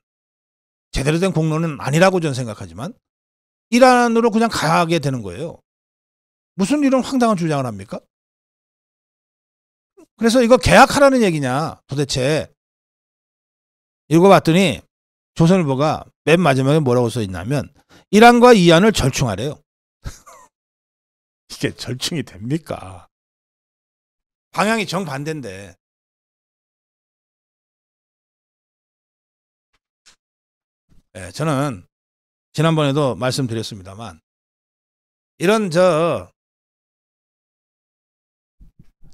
제대로 된 공론은 아니라고 저는 생각하지만 이란으로 그냥 가게 되는 거예요. 무슨 이런 황당한 주장을 합니까? 그래서 이거 계약하라는 얘기냐 도대체 읽어봤더니 조선일보가 맨 마지막에 뭐라고 써있냐면 이란과 이안을 절충하래요. 이게 절충이 됩니까? 방향이 정반대인데 예, 저는 지난번에도 말씀드렸습니다만 이런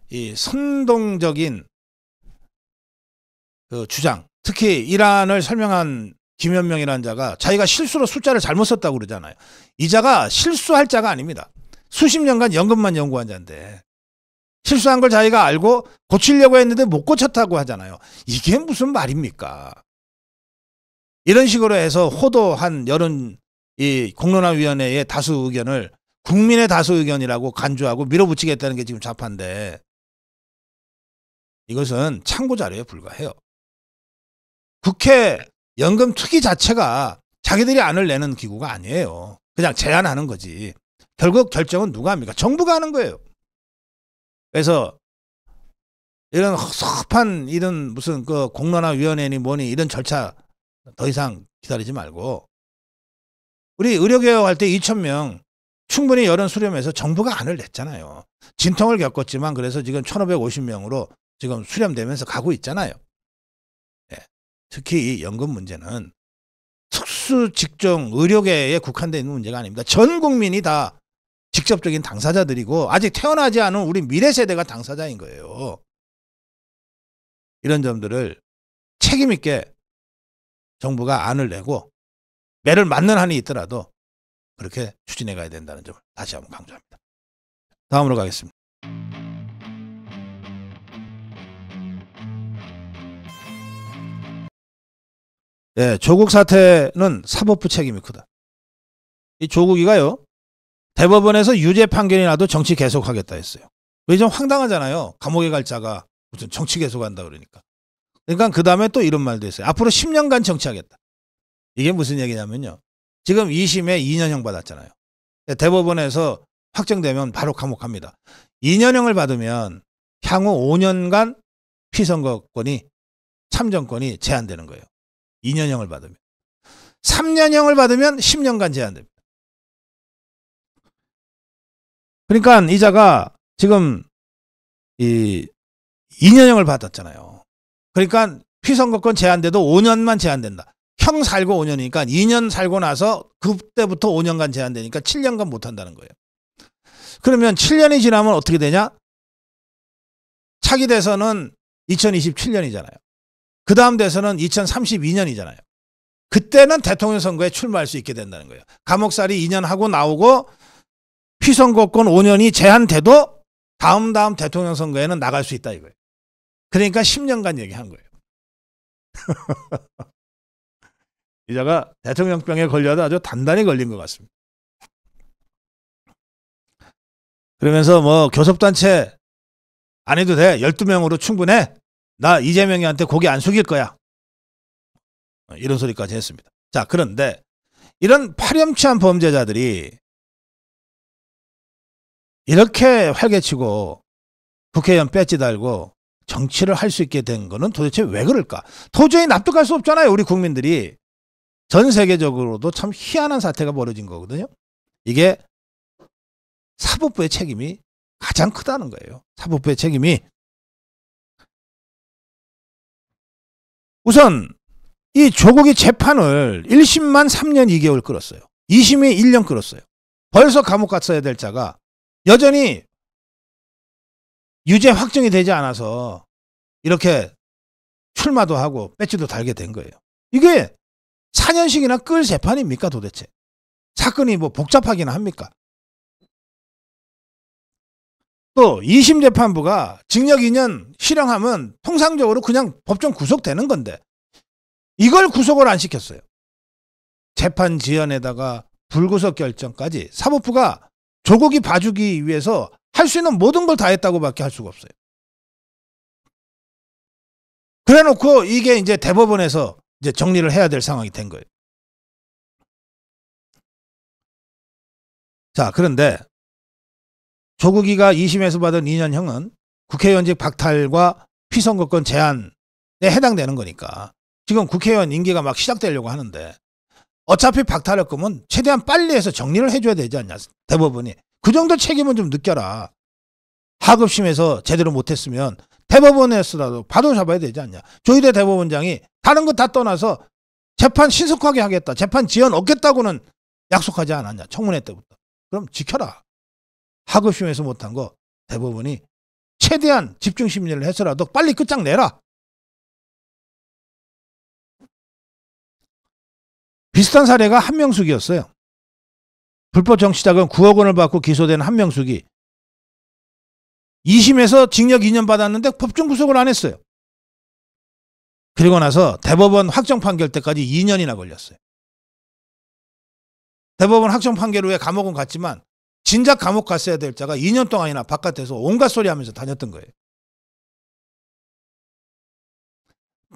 저이 선동적인 그 주장, 특히 이란을 설명한 김현명이라는 자가 자기가 실수로 숫자를 잘못 썼다고 그러잖아요. 이 자가 실수할 자가 아닙니다. 수십 년간 연금만 연구한 자인데 실수한 걸 자기가 알고 고치려고 했는데 못 고쳤다고 하잖아요. 이게 무슨 말입니까? 이런 식으로 해서 호도한 여론 이 공론화위원회의 다수 의견을 국민의 다수 의견이라고 간주하고 밀어붙이겠다는 게 지금 좌판데 이것은 참고 자료에 불과해요. 국회 연금 특위 자체가 자기들이 안을 내는 기구가 아니에요. 그냥 제안하는 거지. 결국 결정은 누가 합니까? 정부가 하는 거예요. 그래서 이런 허 섭한 이런 무슨 그 공론화위원회니 뭐니 이런 절차 더 이상 기다리지 말고 우리 의료개혁 할때 2천명 충분히 여론 수렴해서 정부가 안을 냈잖아요. 진통을 겪었지만 그래서 지금 1,550명으로 지금 수렴되면서 가고 있잖아요. 예. 특히 이 연금 문제는 특수 직종 의료계에 국한되어 있는 문제가 아닙니다. 전 국민이 다 직접적인 당사자들이고 아직 태어나지 않은 우리 미래 세대가 당사자인 거예요. 이런 점들을 책임 있게 정부가 안을 내고 매를 맞는 한이 있더라도 그렇게 추진해 가야 된다는 점을 다시 한번 강조합니다. 다음으로 가겠습니다. 예, 조국 사태는 사법부 책임이 크다. 이 조국이가요. 대법원에서 유죄 판결이 나도 정치 계속하겠다 했어요. 왜 좀 황당하잖아요. 감옥에 갈 자가 무슨 정치 계속한다 그러니까. 그러니까 그 다음에 또 이런 말도 있어요. 앞으로 10년간 정치하겠다. 이게 무슨 얘기냐면요. 지금 2심에 2년형 받았잖아요. 대법원에서 확정되면 바로 감옥합니다. 2년형을 받으면 향후 5년간 피선거권이 참정권이 제한되는 거예요. 2년형을 받으면. 3년형을 받으면 10년간 제한됩니다. 그러니까 이자가 지금 이 2년형을 받았잖아요. 그러니까 피선거권 제한돼도 5년만 제한된다. 형 살고 5년이니까 2년 살고 나서 그때부터 5년간 제한되니까 7년간 못 한다는 거예요. 그러면 7년이 지나면 어떻게 되냐? 차기 대선은 2027년이잖아요. 그 다음 대선은 2032년이잖아요. 그때는 대통령 선거에 출마할 수 있게 된다는 거예요. 감옥살이 2년 하고 나오고 피선거권 5년이 제한돼도 다음 다음 대통령 선거에는 나갈 수 있다 이거예요. 그러니까 10년간 얘기한 거예요. 이자가 대통령병에 걸려도 아주 단단히 걸린 것 같습니다. 그러면서 뭐 교섭단체 안 해도 돼. 12명으로 충분해. 나 이재명이한테 고개 안 숙일 거야. 이런 소리까지 했습니다. 자, 그런데 이런 파렴치한 범죄자들이 이렇게 활개치고 국회의원 뺏지 달고 정치를 할 수 있게 된 거는 도대체 왜 그럴까? 도저히 납득할 수 없잖아요. 우리 국민들이. 전 세계적으로도 참 희한한 사태가 벌어진 거거든요. 이게 사법부의 책임이 가장 크다는 거예요. 사법부의 책임이. 우선 이 조국이 재판을 1심만 3년 2개월 끌었어요. 2심이 1년 끌었어요. 벌써 감옥 갔어야 될 자가 여전히 유죄 확정이 되지 않아서 이렇게 출마도 하고 배지도 달게 된 거예요. 이게 4년씩이나 끌 재판입니까 도대체? 사건이 뭐 복잡하기는 합니까? 또 2심 재판부가 징역 2년 실형하면 통상적으로 그냥 법정 구속되는 건데 이걸 구속을 안 시켰어요. 재판 지연에다가 불구속 결정까지 사법부가 조국이 봐주기 위해서 할수 있는 모든 걸 다 했다고밖에 할 수가 없어요. 그래 놓고 이게 이제 대법원에서 이제 정리를 해야 될 상황이 된 거예요. 자, 그런데 조국이가 2심에서 받은 2년형은 국회의원직 박탈과 피선거권 제한에 해당되는 거니까 지금 국회의원 임기가 막 시작되려고 하는데 어차피 박탈할 거면 최대한 빨리 해서 정리를 해줘야 되지 않냐 대법원이 그 정도 책임은 좀 느껴라. 하급심에서 제대로 못했으면 대법원에서라도 바로잡아야 되지 않냐. 조희대 대법원장이 다른 거 다 떠나서 재판 신속하게 하겠다. 재판 지연 없겠다고는 약속하지 않았냐. 청문회 때부터. 그럼 지켜라. 하급심에서 못한 거 대법원이 최대한 집중심리를 해서라도 빨리 끝장내라. 비슷한 사례가 한명숙이었어요. 불법 정치자금 9억 원을 받고 기소된 한명숙이 2심에서 징역 2년 받았는데 법정 구속을 안 했어요. 그리고 나서 대법원 확정 판결 때까지 2년이나 걸렸어요. 대법원 확정 판결 후에 감옥은 갔지만 진작 감옥 갔어야 될 자가 2년 동안이나 바깥에서 온갖 소리 하면서 다녔던 거예요.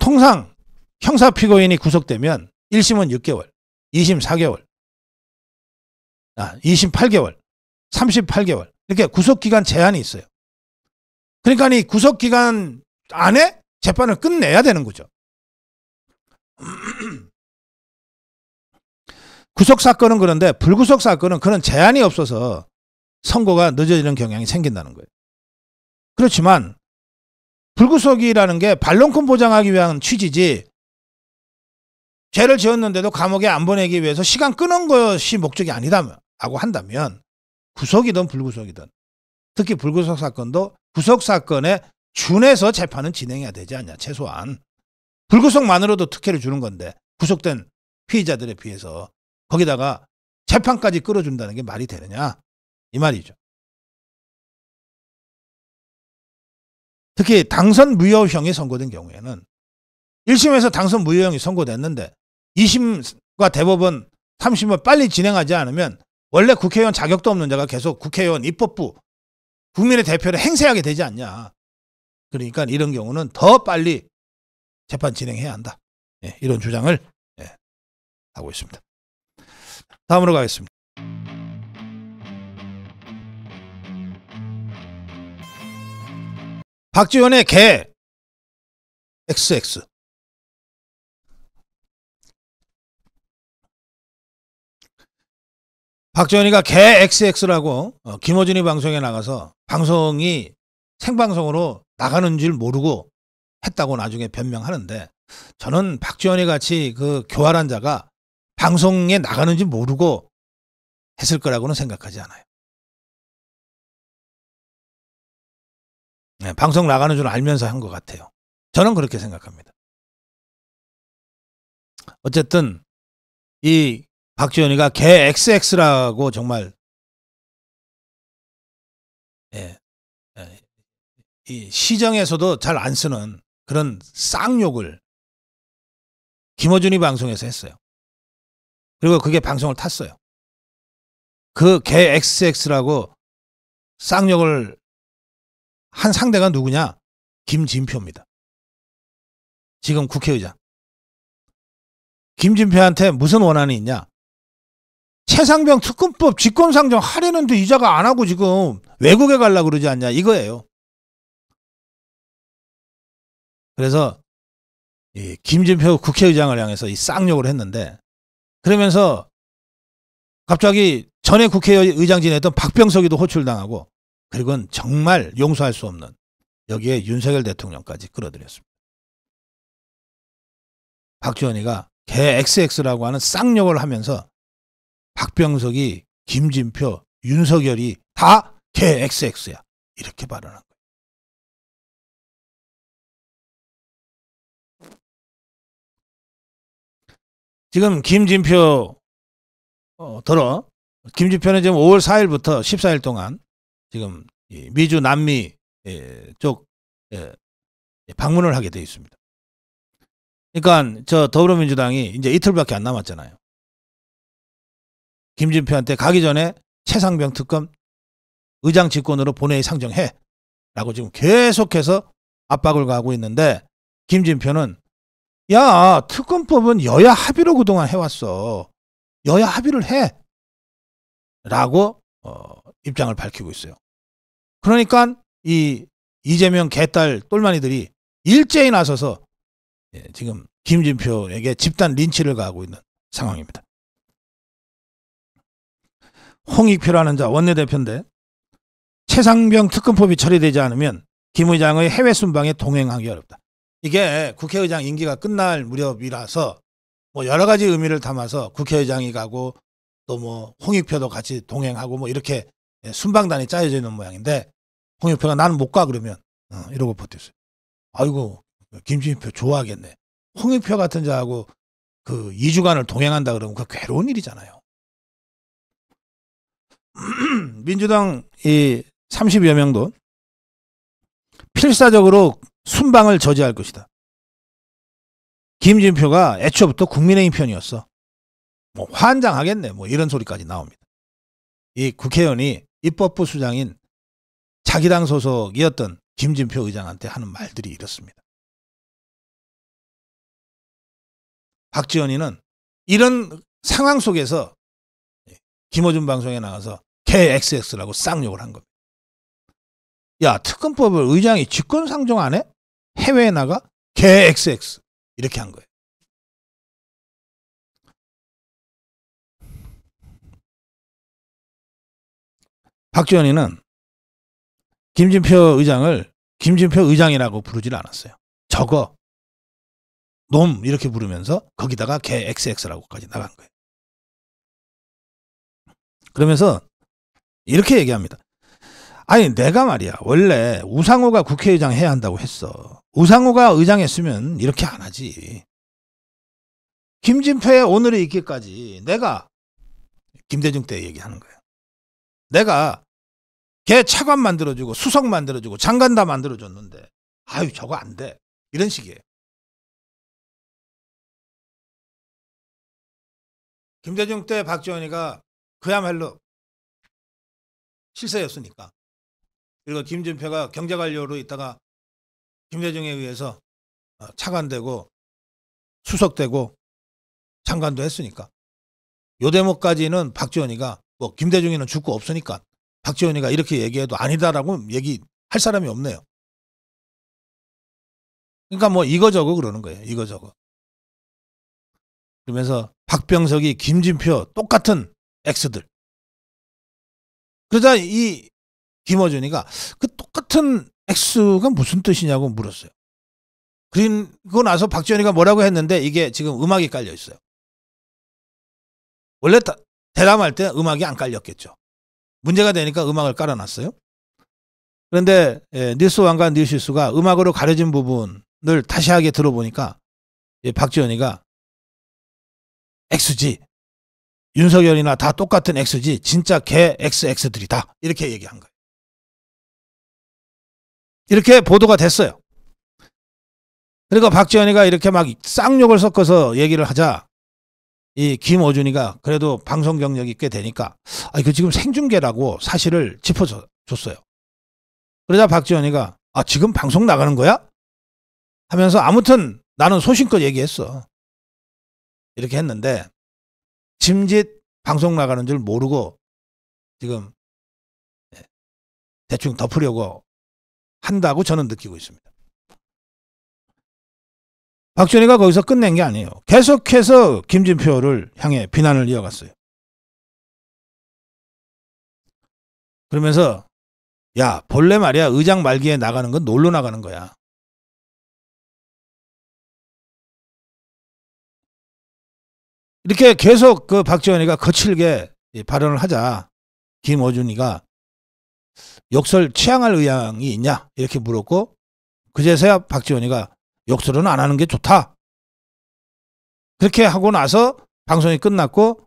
통상 형사 피고인이 구속되면 1심은 6개월, 2심 4개월, 28개월, 아, 38개월 이렇게 구속기간 제한이 있어요. 그러니까 이 구속기간 안에 재판을 끝내야 되는 거죠. 구속 사건은 그런데 불구속 사건은 그런 제한이 없어서 선고가 늦어지는 경향이 생긴다는 거예요. 그렇지만 불구속이라는 게 반론권 보장하기 위한 취지지 죄를 지었는데도 감옥에 안 보내기 위해서 시간 끄는 것이 목적이 아니다면 라고 한다면 구속이든 불구속이든 특히 불구속 사건도 구속 사건에 준해서 재판은 진행해야 되지 않냐 최소한 불구속만으로도 특혜를 주는 건데 구속된 피의자들에 비해서 거기다가 재판까지 끌어준다는 게 말이 되느냐 이 말이죠. 특히 당선 무효형이 선고된 경우에는 1심에서 당선 무효형이 선고됐는데 2심과 대법원 3심을 빨리 진행하지 않으면 원래 국회의원 자격도 없는 자가 계속 국회의원 입법부 국민의 대표를 행세하게 되지 않냐. 그러니까 이런 경우는 더 빨리 재판 진행해야 한다. 예, 이런 주장을 예, 하고 있습니다. 다음으로 가겠습니다. 박지원의 개 XX 박지원이가 개 XX라고 어, 김호준이 방송에 나가서 방송이 생방송으로 나가는 줄 모르고 했다고 나중에 변명하는데 저는 박지원이 같이 그 교활한 자가 방송에 나가는 지 모르고 했을 거라고는 생각하지 않아요. 네, 방송 나가는 줄 알면서 한 것 같아요. 저는 그렇게 생각합니다. 어쨌든 이 박지원이가 개 XX라고 정말 예, 예 이 시장에서도 잘 안 쓰는 그런 쌍욕을 김어준이 방송에서 했어요. 그리고 그게 방송을 탔어요. 그 개 XX라고 쌍욕을 한 상대가 누구냐? 김진표입니다. 지금 국회의장. 김진표한테 무슨 원한이 있냐? 최상병 특검법 직권상정 하려는데 이자가 안 하고 지금 외국에 갈라 그러지 않냐 이거예요. 그래서 이 김진표 국회의장을 향해서 이 쌍욕을 했는데 그러면서 갑자기 전에 국회의장 지냈던 박병석이도 호출당하고 그리고는 정말 용서할 수 없는 여기에 윤석열 대통령까지 끌어들였습니다. 박지원이가 개 XX라고 하는 쌍욕을 하면서 박병석이 김진표 윤석열이 다 개XX야 이렇게 발언한 거예요. 지금 김진표 어, 들어 김진표는 지금 5월 4일부터 14일 동안 지금 미주 남미 쪽 방문을 하게 돼 있습니다. 그러니까 저 더불어민주당이 이제 이틀밖에 안 남았잖아요. 김진표한테 가기 전에 최상병 특검 의장 직권으로 본회의 상정해. 라고 지금 계속해서 압박을 가하고 있는데 김진표는 야 특검법은 여야 합의로 그동안 해왔어. 여야 합의를 해. 라고 어, 입장을 밝히고 있어요. 그러니까 이 이재명 개딸 똘마니들이 일제히 나서서 예, 지금 김진표에게 집단 린치를 가하고 있는 상황입니다. 홍익표라는 자 원내대표인데 최상병 특검법이 처리되지 않으면 김 의장의 해외 순방에 동행하기 어렵다. 이게 국회의장 임기가 끝날 무렵이라서 뭐 여러 가지 의미를 담아서 국회의장이 가고 또 뭐 홍익표도 같이 동행하고 뭐 이렇게 순방단이 짜여져 있는 모양인데 홍익표가 나는 못 가 그러면 어, 이러고 버텼어요. 아이고 김진표 좋아하겠네. 홍익표 같은 자하고 그 2주간을 동행한다 그러면 그 괴로운 일이잖아요. 민주당 이 30여 명도 필사적으로 순방을 저지할 것이다. 김진표가 애초부터 국민의힘 편이었어. 뭐 환장하겠네. 뭐 이런 소리까지 나옵니다. 이 국회의원이 입법부 수장인 자기 당 소속이었던 김진표 의장한테 하는 말들이 이렇습니다. 박지원이는 이런 상황 속에서 김호준 방송에 나와서 대XX라고 쌍욕을 한 겁니다. 야 특검법을 의장이 직권상정 안 해? 해외에 나가? 개XX 이렇게 한 거예요. 박지원이는 김진표 의장을 김진표 의장이라고 부르질 않았어요. 저거 놈 이렇게 부르면서 거기다가 개 XX라고까지 나간 거예요. 그러면서 이렇게 얘기합니다. 아니 내가 말이야 원래 우상호가 국회의장 해야 한다고 했어. 우상호가 의장 했으면 이렇게 안 하지. 김진표의 오늘에 있기까지 내가 김대중 때 얘기하는 거야. 내가 걔 차관 만들어주고 수석 만들어주고 장관 다 만들어줬는데 아유 저거 안 돼. 이런 식이에요. 김대중 때 박지원이가 그야말로 실세였으니까. 그리고 김진표가 경제관료로 있다가 김대중에 의해서 어, 차관되고 수석되고 장관도 했으니까. 요 대목까지는 박지원이가 뭐 김대중이는 죽고 없으니까 박지원이가 이렇게 얘기해도 아니다라고 얘기할 사람이 없네요. 그러니까 뭐 이거저거 그러는 거예요. 이거저거. 그러면서 박병석이 김진표 똑같은 X들. 그러자 이 김어준이가 그 똑같은 X가 무슨 뜻이냐고 물었어요. 그리고 나서 박지원이가 뭐라고 했는데 이게 지금 음악이 깔려 있어요. 원래 다, 대담할 때 음악이 안 깔렸겠죠. 문제가 되니까 음악을 깔아놨어요. 그런데 예, 뉴스 왕과 뉴시스가 음악으로 가려진 부분을 다시 하게 들어보니까 예, 박지원이가 X지 윤석열이나 다 똑같은 X지 진짜 개 XX들이다. 이렇게 얘기한 거예요. 이렇게 보도가 됐어요. 그리고 박지원이가 이렇게 막 쌍욕을 섞어서 얘기를 하자 이 김어준이가 그래도 방송 경력이 꽤 되니까 아 이거 지금 생중계라고 사실을 짚어줬어요. 그러자 박지원이가 아 지금 방송 나가는 거야? 하면서 아무튼 나는 소신껏 얘기했어. 이렇게 했는데 짐짓 방송 나가는 줄 모르고 지금 예, 대충 덮으려고 한다고 저는 느끼고 있습니다. 박준희가 거기서 끝낸 게 아니에요. 계속해서 김진표를 향해 비난을 이어갔어요. 그러면서 야 본래 말이야 의장 말기에 나가는 건 놀러 나가는 거야. 이렇게 계속 그 박지원이가 거칠게 발언을 하자 김어준이가 욕설 취향할 의향이 있냐 이렇게 물었고 그제서야 박지원이가 욕설은 안 하는 게 좋다 그렇게 하고 나서 방송이 끝났고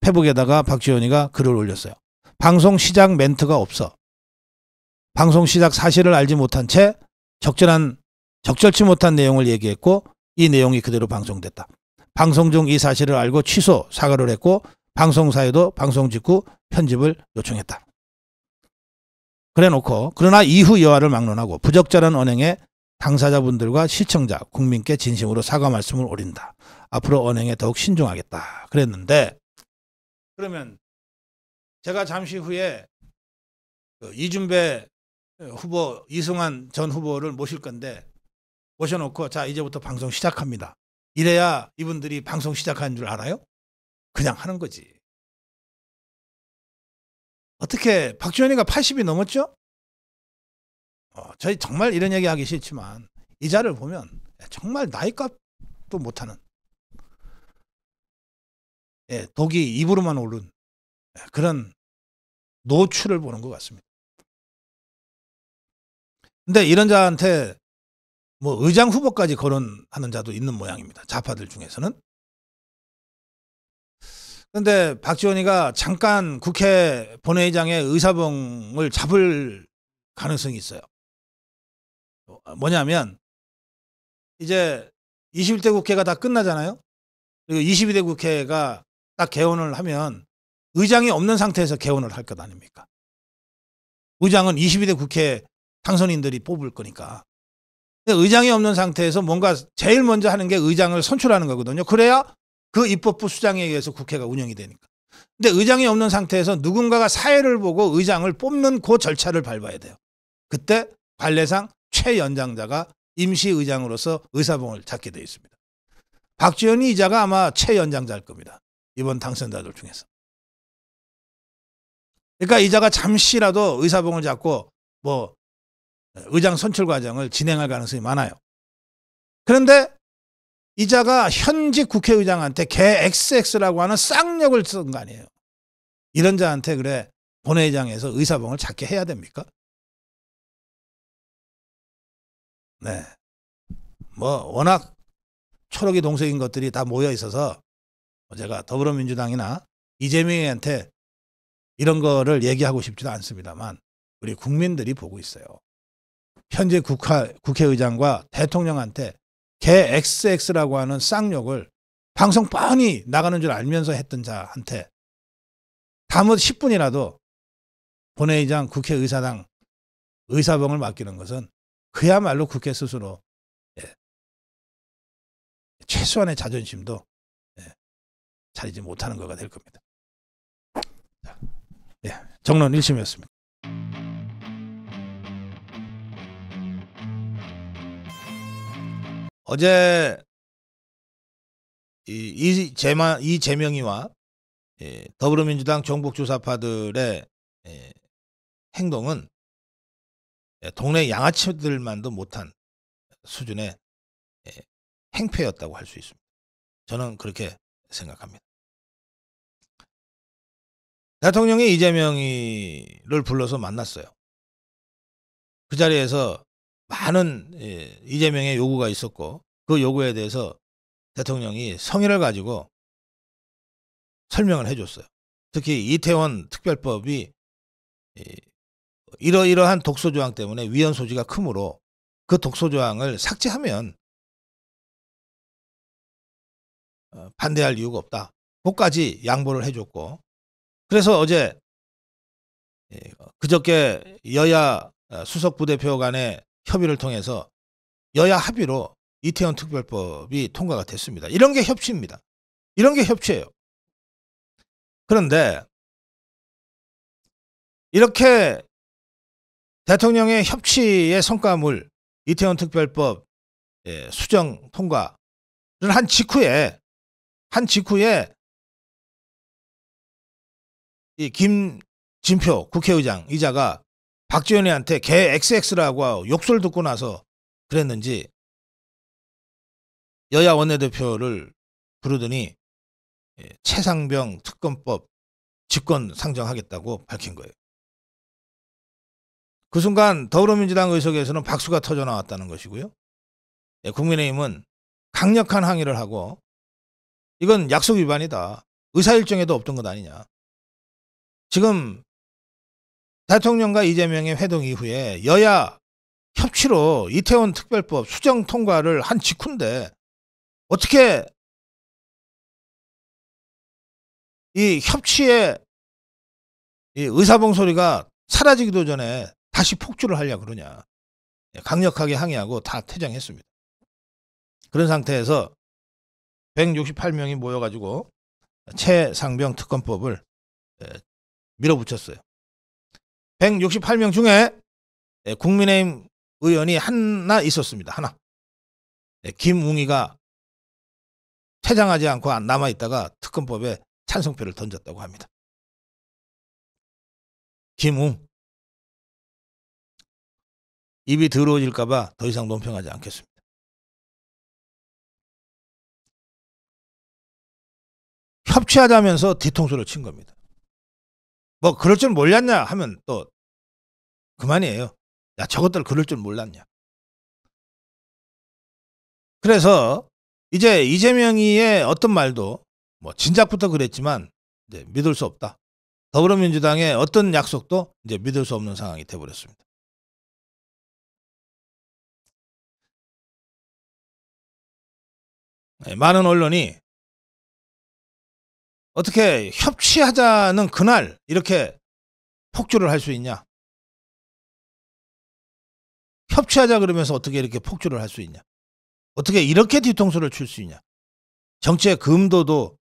페북에다가 박지원이가 글을 올렸어요 방송 시작 멘트가 없어 방송 시작 사실을 알지 못한 채 적절한 적절치 못한 내용을 얘기했고 이 내용이 그대로 방송됐다 방송 중 이 사실을 알고 취소 사과를 했고 방송사에도 방송 직후 편집을 요청했다. 그래놓고 그러나 이후 여하를 막론하고 부적절한 언행에 당사자분들과 시청자, 국민께 진심으로 사과 말씀을 올린다. 앞으로 언행에 더욱 신중하겠다. 그랬는데 그러면 제가 잠시 후에 그 이준배 후보, 이승환 전 후보를 모실 건데 모셔놓고 자 이제부터 방송 시작합니다. 이래야 이분들이 방송 시작하는 줄 알아요? 그냥 하는 거지. 어떻게 박지원이가 80이 넘었죠? 어, 저희 정말 이런 얘기 하기 싫지만 이자를 보면 정말 나이값도 못하는 예, 독이 입으로만 오른 예, 그런 노출을 보는 것 같습니다. 근데 이런 자한테 뭐 의장 후보까지 거론하는 자도 있는 모양입니다. 좌파들 중에서는. 그런데 박지원이가 잠깐 국회 본회의장의 의사봉을 잡을 가능성이 있어요. 뭐냐면 이제 21대 국회가 다 끝나잖아요. 그리고 22대 국회가 딱 개원을 하면 의장이 없는 상태에서 개원을 할 것 아닙니까? 의장은 22대 국회 당선인들이 뽑을 거니까. 그러니까 의장이 없는 상태에서 뭔가 제일 먼저 하는 게 의장을 선출하는 거거든요. 그래야 그 입법부 수장에 의해서 국회가 운영이 되니까. 근데 의장이 없는 상태에서 누군가가 사회를 보고 의장을 뽑는 그 절차를 밟아야 돼요. 그때 관례상 최연장자가 임시의장으로서 의사봉을 잡게 되어 있습니다. 박지원이 이자가 아마 최연장자일 겁니다. 이번 당선자들 중에서. 그러니까 이자가 잠시라도 의사봉을 잡고 뭐 의장 선출 과정을 진행할 가능성이 많아요. 그런데 이자가 현직 국회의장한테 개 XX라고 하는 쌍욕을 쓴 거 아니에요. 이런 자한테 그래 본회의장에서 의사봉을 작게 해야 됩니까? 네. 뭐 워낙 초록이 동색인 것들이 다 모여 있어서 뭐 제가 더불어민주당이나 이재명한테 이런 거를 얘기하고 싶지도 않습니다만 우리 국민들이 보고 있어요. 현재 국화, 국회의장과 대통령한테 개 XX라고 하는 쌍욕을 방송 뻔히 나가는 줄 알면서 했던 자한테 다못 10분이라도 본회의장 국회의사당 의사봉을 맡기는 것은 그야말로 국회 스스로 예. 최소한의 자존심도 예. 차리지 못하는 거가 될 겁니다. 예. 정론 1심이었습니다. 어제 이, 이, 제마, 이 재명이와 예, 더불어민주당 정북조사파들의 예, 행동은 예, 동네 양아치들만도 못한 수준의 예, 행패였다고 할 수 있습니다. 저는 그렇게 생각합니다. 대통령이 이재명이를 불러서 만났어요. 그 자리에서 많은 예, 이재명의 요구가 있었고 그 요구에 대해서 대통령이 성의를 가지고 설명을 해줬어요. 특히 이태원 특별법이 예, 이러이러한 독소 조항 때문에 위헌 소지가 크므로 그 독소 조항을 삭제하면 어, 반대할 이유가 없다. 그까지 양보를 해줬고 그래서 어제 예, 그저께 여야 어, 수석 부대표 간의 협의를 통해서 여야 합의로 이태원 특별법이 통과가 됐습니다. 이런 게 협치입니다. 이런 게 협치예요. 그런데 이렇게 대통령의 협치의 성과물 이태원 특별법 예, 수정 통과를 한 직후에 한 직후에 이 김진표 국회의장 이자가 박지현이한테 개 XX라고 욕설 듣고 나서 그랬는지 여야 원내대표를 부르더니 예, 최상병 특검법 직권 상정하겠다고 밝힌 거예요. 그 순간 더불어민주당 의석에서는 박수가 터져 나왔다는 것이고요. 예, 국민의힘은 강력한 항의를 하고 이건 약속 위반이다. 의사일정에도 없던 것 아니냐. 지금 대통령과 이재명의 회동 이후에 여야 협치로 이태원 특별법 수정 통과를 한 직후인데 어떻게 이 협치의 이 의사봉 소리가 사라지기도 전에 다시 폭주를 하려 그러냐. 예, 강력하게 항의하고 다 퇴장했습니다. 그런 상태에서 168명이 모여가지고 최상병 특검법을 예, 밀어붙였어요. 168명 중에 예, 국민의힘 의원이 하나 있었습니다. 하나. 예, 김웅이가 퇴장하지 않고 남아있다가 특검법에 찬성표를 던졌다고 합니다. 김웅. 입이 더러워질까봐 더 이상 논평하지 않겠습니다. 협치하자면서 뒤통수를 친 겁니다. 뭐 그럴 줄 몰랐냐 하면 또 그만이에요. 야, 저것들 그럴 줄 몰랐냐. 그래서 이제 이재명이의 어떤 말도 뭐 진작부터 그랬지만 이제 믿을 수 없다. 더불어민주당의 어떤 약속도 이제 믿을 수 없는 상황이 돼버렸습니다. 네, 많은 언론이 어떻게 협치하자는 그날 이렇게 폭주를 할 수 있냐? 협치하자 그러면서 어떻게 이렇게 폭주를 할 수 있냐? 어떻게 이렇게 뒤통수를 칠 수 있냐? 정치의 금도도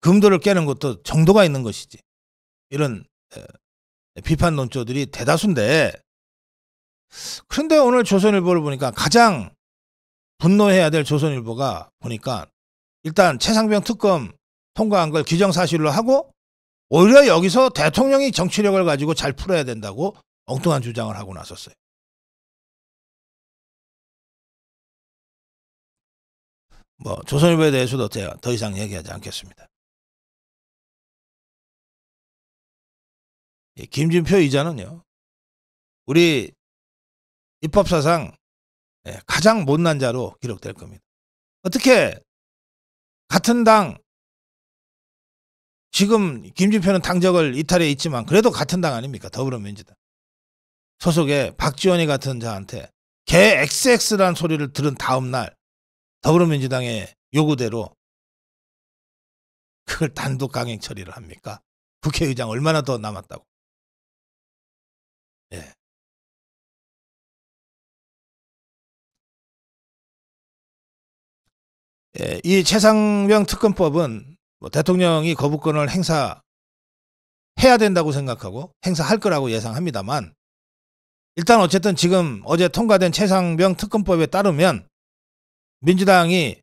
금도를 깨는 것도 정도가 있는 것이지. 이런 비판 논조들이 대다수인데 그런데 오늘 조선일보를 보니까 가장 분노해야 될 조선일보가 보니까 일단 최상병 특검 통과한 걸 기정사실로 하고 오히려 여기서 대통령이 정치력을 가지고 잘 풀어야 된다고 엉뚱한 주장을 하고 나섰어요. 뭐 조선일보에 대해서도 제가 더 이상 얘기하지 않겠습니다. 김진표 이자는요. 우리 입법사상 예, 가장 못난 자로 기록될 겁니다. 어떻게 같은 당 지금 김진표는 당적을 이탈해 있지만 그래도 같은 당 아닙니까? 더불어민주당. 소속의 박지원이 같은 자한테 개 x x 란 소리를 들은 다음날 더불어민주당의 요구대로 그걸 단독 강행 처리를 합니까? 국회의장 얼마나 더 남았다고. 예. 예, 이 최상병 특검법은 뭐 대통령이 거부권을 행사해야 된다고 생각하고 행사할 거라고 예상합니다만 일단 어쨌든 지금 어제 통과된 최상병 특검법에 따르면 민주당이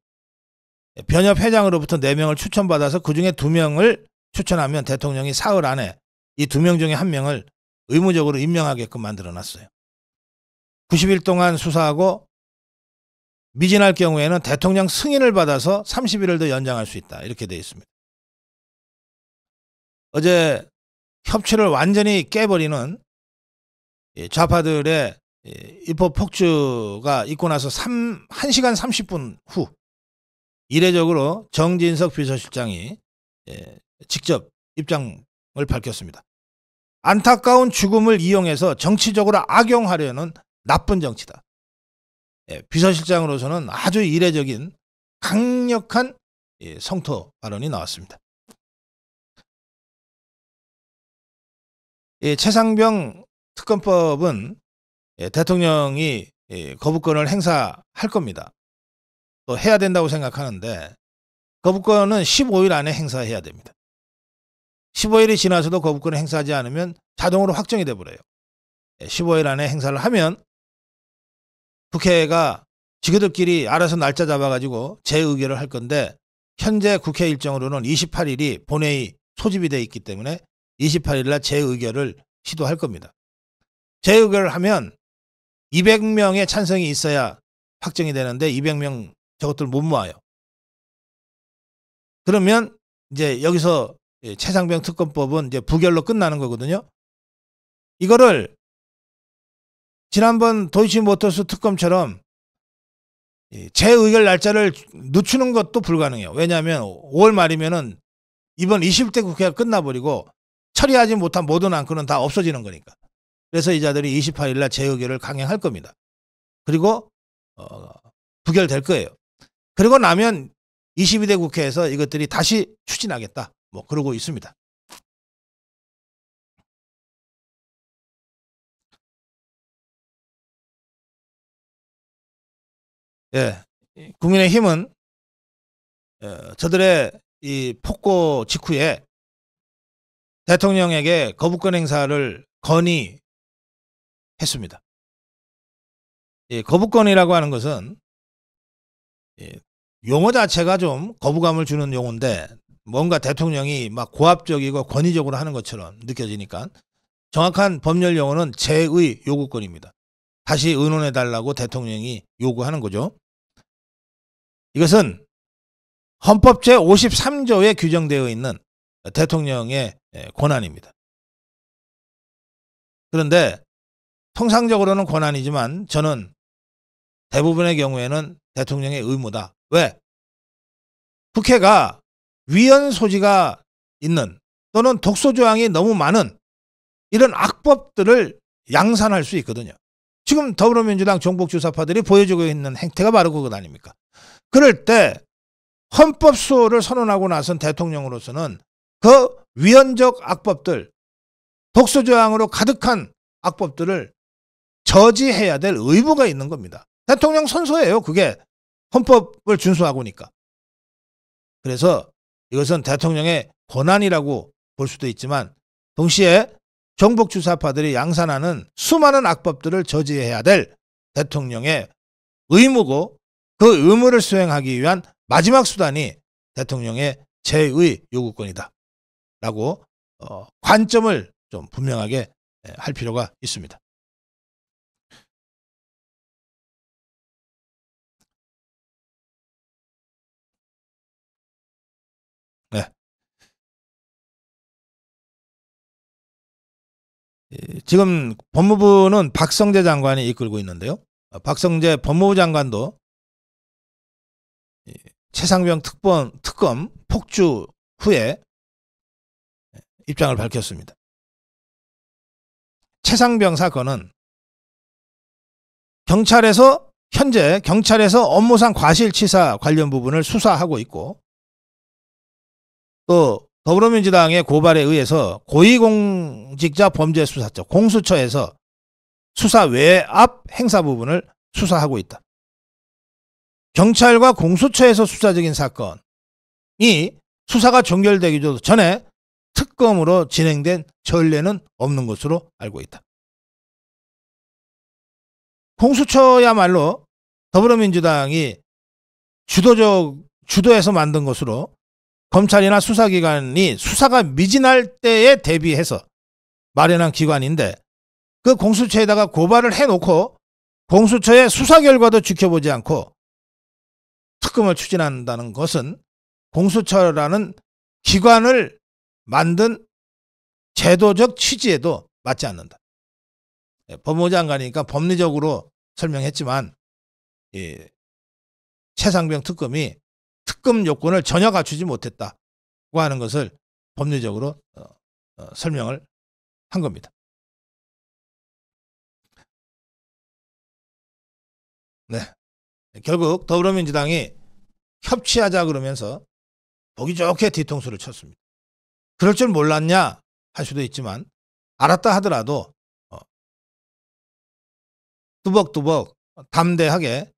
변협 회장으로부터 4명을 추천받아서 그중에 2명을 추천하면 대통령이 사흘 안에 이 2명 중에 1명을 의무적으로 임명하게끔 만들어놨어요. 90일 동안 수사하고 미진할 경우에는 대통령 승인을 받아서 30일을 더 연장할 수 있다. 이렇게 되어 있습니다. 어제 협치를 완전히 깨버리는 예, 좌파들의 예, 입법 폭주가 있고 나서 3, 1시간 30분 후 이례적으로 정진석 비서실장이 예, 직접 입장을 밝혔습니다. 안타까운 죽음을 이용해서 정치적으로 악용하려는 나쁜 정치다. 비서실장으로서는 아주 이례적인 강력한 성토 발언이 나왔습니다. 최상병 특검법은 예, 대통령이 예, 거부권을 행사할 겁니다. 또 해야 된다고 생각하는데 거부권은 15일 안에 행사해야 됩니다. 15일이 지나서도 거부권을 행사하지 않으면 자동으로 확정이 돼버려요. 15일 예, 안에 행사를 하면 국회가 지그들끼리 알아서 날짜 잡아가지고 재의결을 할 건데 현재 국회 일정으로는 28일이 본회의 소집이 돼 있기 때문에 28일 날 재의결을 시도할 겁니다. 재의결 을 하면 200명의 찬성이 있어야 확정이 되는데 200명 저것들 못 모아요. 그러면 이제 여기서 최상병 특검법은 이제 부결로 끝나는 거거든요. 이거를 지난번 도이치모터스 특검처럼 재의결 날짜를 늦추는 것도 불가능해요. 왜냐하면 5월 말이면은 이번 20대 국회가 끝나버리고 처리하지 못한 모든 안건은 다 없어지는 거니까. 그래서 이 자들이 28일 날 재의결을 강행할 겁니다. 그리고 어, 부결될 거예요. 그리고 나면 22대 국회에서 이것들이 다시 추진하겠다. 뭐 그러고 있습니다. 예, 국민의힘은 예, 저들의 이 폭고 직후에 대통령에게 거부권 행사를 건의 했습니다. 예, 거부권이라고 하는 것은 예, 용어 자체가 좀 거부감을 주는 용어인데 뭔가 대통령이 막 고압적이고 권위적으로 하는 것처럼 느껴지니까 정확한 법률 용어는 제의 요구권입니다. 다시 의논해 달라고 대통령이 요구하는 거죠. 이것은 헌법 제53조에 규정되어 있는 대통령의 예, 권한입니다. 그런데 통상적으로는 권한이지만 저는 대부분의 경우에는 대통령의 의무다. 왜? 국회가 위헌 소지가 있는 또는 독소 조항이 너무 많은 이런 악법들을 양산할 수 있거든요. 지금 더불어민주당 종북주사파들이 보여주고 있는 행태가 바로 그것 아닙니까? 그럴 때 헌법 수호를 선언하고 나선 대통령으로서는 그 위헌적 악법들, 독소조항으로 가득한 악법들을 저지해야 될 의무가 있는 겁니다. 대통령 선서예요. 그게 헌법을 준수하고니까. 그래서 이것은 대통령의 권한이라고 볼 수도 있지만 동시에 정복주사파들이 양산하는 수많은 악법들을 저지해야 될 대통령의 의무고 그 의무를 수행하기 위한 마지막 수단이 대통령의 제의 요구권이다. 라고 어, 관점을 좀 분명하게 예, 할 필요가 있습니다. 지금 법무부는 박성재 장관이 이끌고 있는데요. 아, 박성재 법무부 장관도 최상병 특검, 특검 폭주 후에 입장을 밝혔습니다. 최상병 사건은 경찰에서 현재 경찰에서 업무상 과실치사 관련 부분을 수사하고 있고 또 더불어민주당의 고발에 의해서 고위공직자 범죄수사처 공수처에서 수사 외압 행사 부분을 수사하고 있다. 경찰과 공수처에서 수사 적인 사건이 수사가 종결되기 도 전에 특검으로 진행된 전례는 없는 것으로 알고 있다. 공수처야말로 더불어민주당이 주도적 주도해서 만든 것으로 검찰이나 수사기관이 수사가 미진할 때에 대비해서 마련한 기관인데 그 공수처에다가 고발을 해놓고 공수처의 수사 결과도 지켜보지 않고 특검을 추진한다는 것은 공수처라는 기관을 만든 제도적 취지에도 맞지 않는다. 예, 법무 장관이니까 법리적으로 설명했지만 예, 최상병 특검이 특검 요건을 전혀 갖추지 못했다고 하는 것을 법률적으로 어, 어, 설명을 한 겁니다. 네. 결국 더불어민주당이 협치하자 그러면서 보기 좋게 뒤통수를 쳤습니다. 그럴 줄 몰랐냐 할 수도 있지만 알았다 하더라도 어, 뚜벅뚜벅 담대하게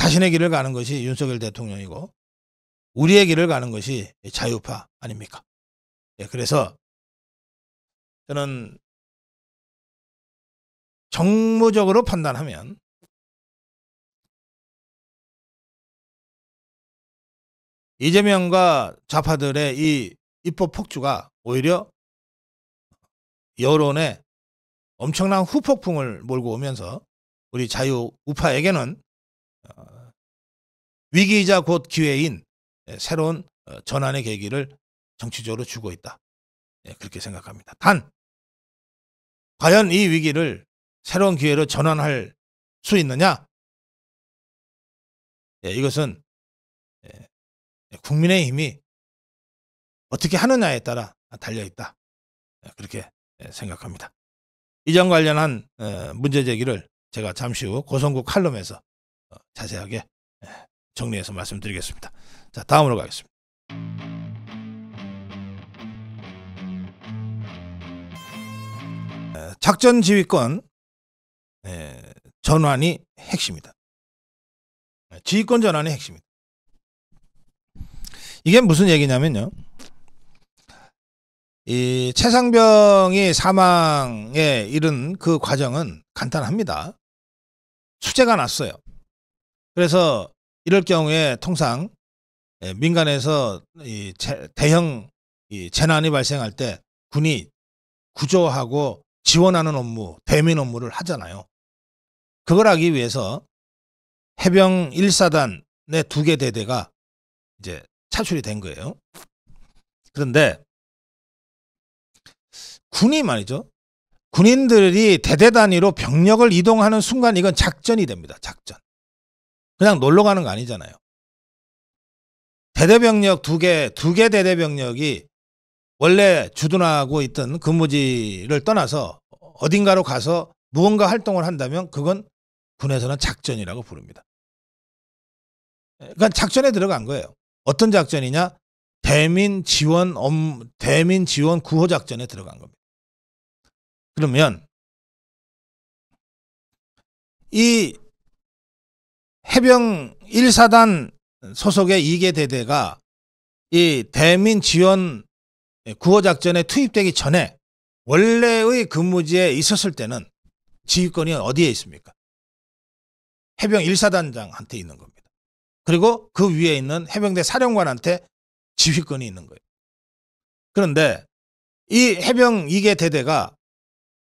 자신의 길을 가는 것이 윤석열 대통령이고 우리의 길을 가는 것이 자유파 아닙니까? 예, 그래서 저는 정무적으로 판단하면 이재명과 좌파들의 이 입법 폭주가 오히려 여론에 엄청난 후폭풍을 몰고 오면서 우리 자유 우파에게는 위기이자 곧 기회인 예, 새로운 어, 전환의 계기를 정치적으로 주고 있다. 예, 그렇게 생각합니다. 단, 과연 이 위기를 새로운 기회로 전환할 수 있느냐? 예, 이것은 국민의 힘이 어떻게 하느냐에 따라 달려있다. 그렇게 생각합니다. 이전 관련한 어, 문제 제기를 제가 잠시 후 고성국 칼럼에서 어, 자세하게 정리해서 말씀드리겠습니다. 자, 다음으로 가겠습니다. 작전 지휘권 전환이 핵심이다. 지휘권 전환이 핵심이다. 이게 무슨 얘기냐면요. 이 최상병이 사망에 이른 그 과정은 간단합니다. 수재가 났어요. 그래서 이럴 경우에 통상 예, 민간에서 이 대형 재난이 발생할 때 군이 구조하고 지원하는 업무, 대민 업무를 하잖아요. 그걸 하기 위해서 해병 1사단의 두 개 대대가 이제 차출이 된 거예요. 그런데 군이 말이죠. 군인들이 대대 단위로 병력을 이동하는 순간 이건 작전이 됩니다. 작전. 그냥 놀러 가는 거 아니잖아요. 대대병력 두 개, 두 개 대대병력이 원래 주둔하고 있던 근무지를 떠나서 어딘가로 가서 무언가 활동을 한다면 그건 군에서는 작전이라고 부릅니다. 그러니까 작전에 들어간 거예요. 어떤 작전이냐? 대민 지원 업, 대민 지원 구호 작전에 들어간 겁니다. 그러면 이 해병 1사단 소속의 2개 대대가 이 대민 지원 구호작전에 투입되기 전에 원래의 근무지에 있었을 때는 지휘권이 어디에 있습니까? 해병 1사단장한테 있는 겁니다. 그리고 그 위에 있는 해병대 사령관한테 지휘권이 있는 거예요. 그런데 이 해병 2개 대대가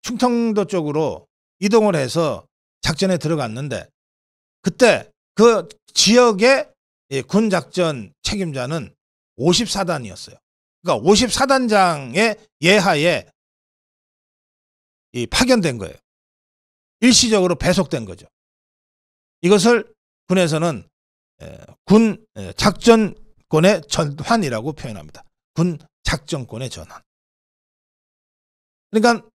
충청도 쪽으로 이동을 해서 작전에 들어갔는데 그때 그 지역의 군 작전 책임자는 54단이었어요. 그러니까 54단장의 예하에 파견된 거예요. 일시적으로 배속된 거죠. 이것을 군에서는 군 작전권의 전환이라고 표현합니다. 군 작전권의 전환. 그러니까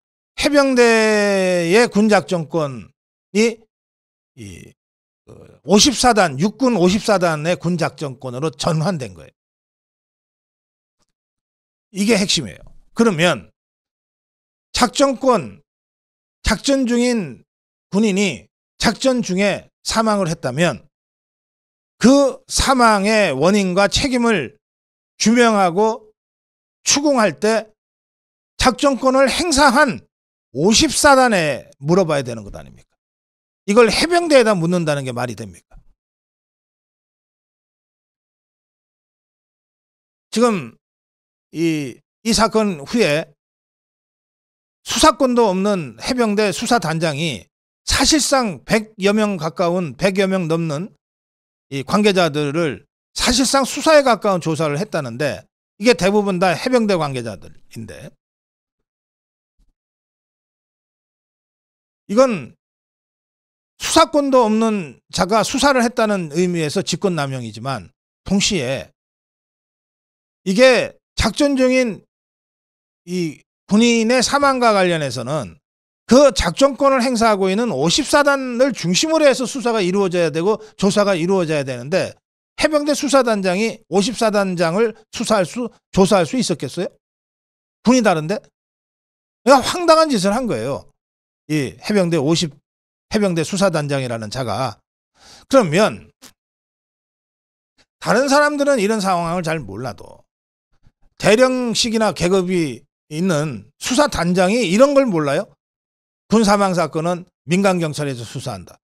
해병대의 군 작전권이 54단 그 육군 54단의 군 작전권으로 전환된 거예요. 이게 핵심이에요. 그러면 작전권 작전 중인 군인이 작전 중에 사망을 했다면 그 사망의 원인과 책임을 규명하고 추궁할 때 작전권을 행사한 54단에 물어봐야 되는 것 아닙니까? 이걸 해병대에다 묻는다는 게 말이 됩니까? 지금 이, 이 사건 후에 수사권도 없는 해병대 수사단장이 사실상 100여 명 가까운 100여 명 넘는 이 관계자들을 사실상 수사에 가까운 조사를 했다는데 이게 대부분 다 해병대 관계자들인데 이건 수사권도 없는 자가 수사를 했다는 의미에서 직권남용이지만 동시에 이게 작전 중인 이 군인의 사망과 관련해서는 그 작전권을 행사하고 있는 54단을 중심으로 해서 수사가 이루어져야 되고 조사가 이루어져야 되는데 해병대 수사단장이 54단장을 수사할 수 조사할 수 있었겠어요? 군이 다른데? 그러 황당한 짓을 한 거예요. 이 해병대 50 해병대 수사단장이라는 자가 그러면 다른 사람들은 이런 상황을 잘 몰라도 대령식이나 계급이 있는 수사단장이 이런 걸 몰라요? 군사망 사건은 민간경찰에서 수사한다.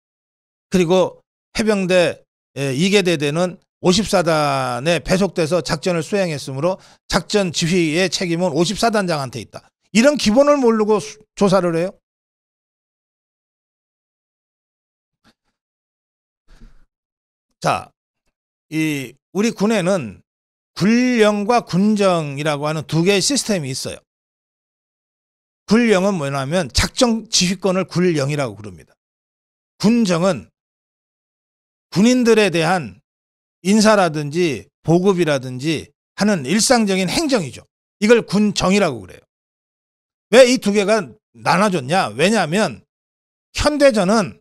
그리고 해병대 2개대대는 54단에 배속돼서 작전을 수행했으므로 작전 지휘의 책임은 54단장한테 있다. 이런 기본을 모르고 조사를 해요? 자, 이 우리 군에는 군령과 군정이라고 하는 두 개의 시스템이 있어요. 군령은 뭐냐면 작정 지휘권을 군령이라고 부릅니다. 군정은 군인들에 대한 인사라든지 보급이라든지 하는 일상적인 행정이죠. 이걸 군정이라고 그래요. 왜 이 두 개가 나눠졌냐? 왜냐하면 현대전은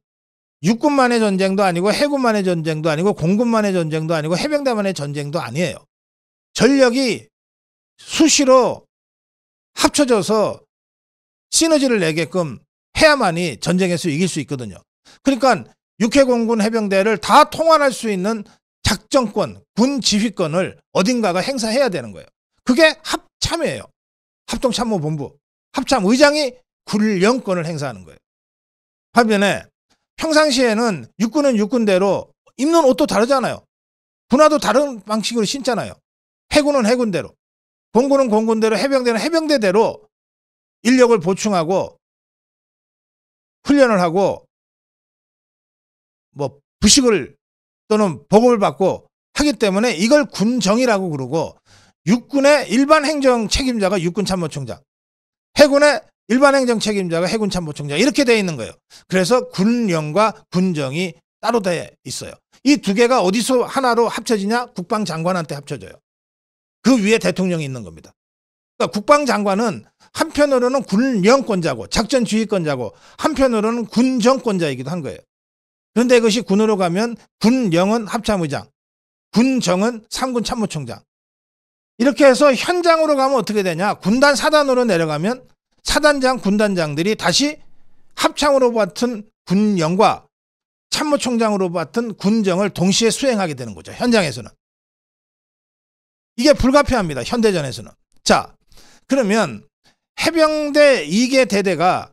육군만의 전쟁도 아니고 해군만의 전쟁도 아니고 공군만의 전쟁도 아니고 해병대만의 전쟁도 아니에요. 전력이 수시로 합쳐져서 시너지를 내게끔 해야만이 전쟁에서 이길 수 있거든요. 그러니까 육해공군 해병대를 다 통환할 수 있는 작전권, 군 지휘권을 어딘가가 행사해야 되는 거예요. 그게 합참이에요. 합동참모본부. 합참의장이 군령권을 행사하는 거예요. 화면에 평상시에는 육군은 육군대로 입는 옷도 다르잖아요. 군화도 다른 방식으로 신잖아요. 해군은 해군대로, 공군은 공군대로, 해병대는 해병대대로 인력을 보충하고 훈련을 하고 뭐 부식을 또는 보급을 받고 하기 때문에 이걸 군정이라고 그러고 육군의 일반 행정 책임자가 육군 참모총장, 해군의 일반 행정 책임자가 해군 참모총장 이렇게 돼 있는 거예요. 그래서 군령과 군정이 따로 돼 있어요. 이 두 개가 어디서 하나로 합쳐지냐? 국방장관한테 합쳐져요. 그 위에 대통령이 있는 겁니다. 그러니까 국방장관은 한편으로는 군령권자고 작전주의권자고 한편으로는 군정권자이기도 한 거예요. 그런데 그것이 군으로 가면 군령은 합참의장, 군정은 상군 참모총장. 이렇게 해서 현장으로 가면 어떻게 되냐? 군단 사단으로 내려가면 차단장 군단장들이 다시 합창으로 맡은 군령과 참모총장으로 맡은 군정을 동시에 수행하게 되는 거죠. 현장에서는. 이게 불가피합니다. 현대전에서는. 자 그러면 해병대 2개 대대가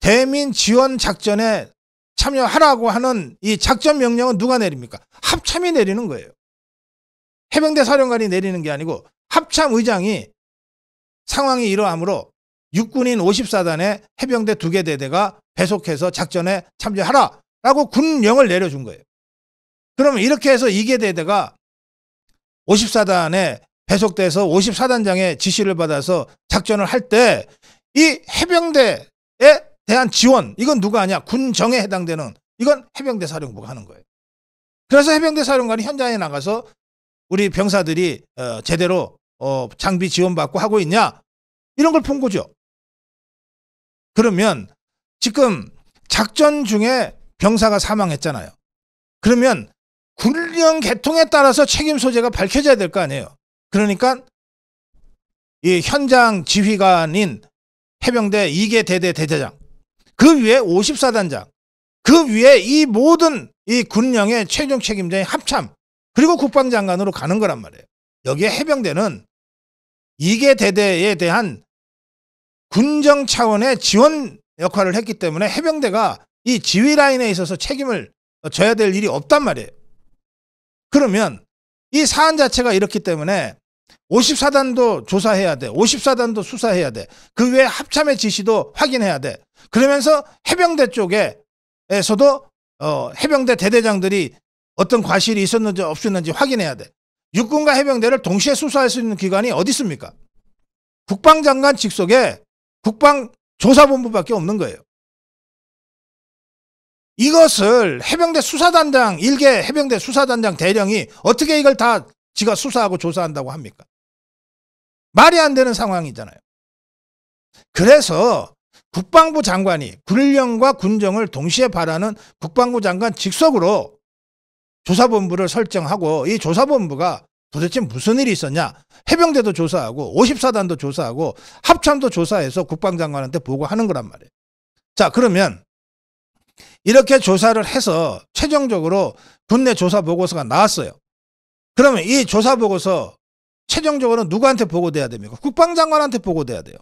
대민 지원 작전에 참여하라고 하는 이 작전 명령은 누가 내립니까? 합참이 내리는 거예요. 해병대 사령관이 내리는 게 아니고 합참 의장이 상황이 이러하므로 육군인 5 4단의 해병대 두 개 대대가 배속해서 작전에 참여하라 라고 군령을 내려준 거예요. 그러면 이렇게 해서 이 개 대대가 54단에 배속돼서 54단장의 지시를 받아서 작전을 할 때 이 해병대에 대한 지원 이건 누가 하냐 군정에 해당되는 이건 해병대 사령부가 하는 거예요. 그래서 해병대 사령관이 현장에 나가서 우리 병사들이 어, 제대로 어, 장비 지원받고 하고 있냐 이런 걸 본 거죠. 그러면 지금 작전 중에 병사가 사망했잖아요. 그러면 군령 개통에 따라서 책임 소재가 밝혀져야 될 거 아니에요. 그러니까 이 현장 지휘관인 해병대 2개 대대 대대장 그 위에 54단장 그 위에 이 모든 이 군령의 최종 책임자인 합참 그리고 국방장관으로 가는 거란 말이에요. 여기에 해병대는 2개 대대에 대한 군정 차원의 지원 역할을 했기 때문에 해병대가 이 지휘 라인에 있어서 책임을 져야 될 일이 없단 말이에요. 그러면 이 사안 자체가 이렇기 때문에 54단도 조사해야 돼. 54단도 수사해야 돼. 그 외에 합참의 지시도 확인해야 돼. 그러면서 해병대 쪽에서도 어, 해병대 대대장들이 어떤 과실이 있었는지 없었는지 확인해야 돼. 육군과 해병대를 동시에 수사할 수 있는 기관이 어디 있습니까? 국방장관 직속에 국방조사본부밖에 없는 거예요. 이것을 해병대 수사단장 일개 해병대 수사단장 대령이 어떻게 이걸 다 지가 수사하고 조사한다고 합니까? 말이 안 되는 상황이잖아요. 그래서 국방부 장관이 군령과 군정을 동시에 바라는 국방부 장관 직속으로 조사본부를 설정하고 이 조사본부가 도대체 무슨 일이 있었냐? 해병대도 조사하고 54단도 조사하고 합참도 조사해서 국방장관한테 보고하는 거란 말이에요. 자 그러면 이렇게 조사를 해서 최종적으로 군내 조사 보고서가 나왔어요. 그러면 이 조사 보고서 최종적으로 누구한테 보고돼야 됩니까? 국방장관한테 보고돼야 돼요.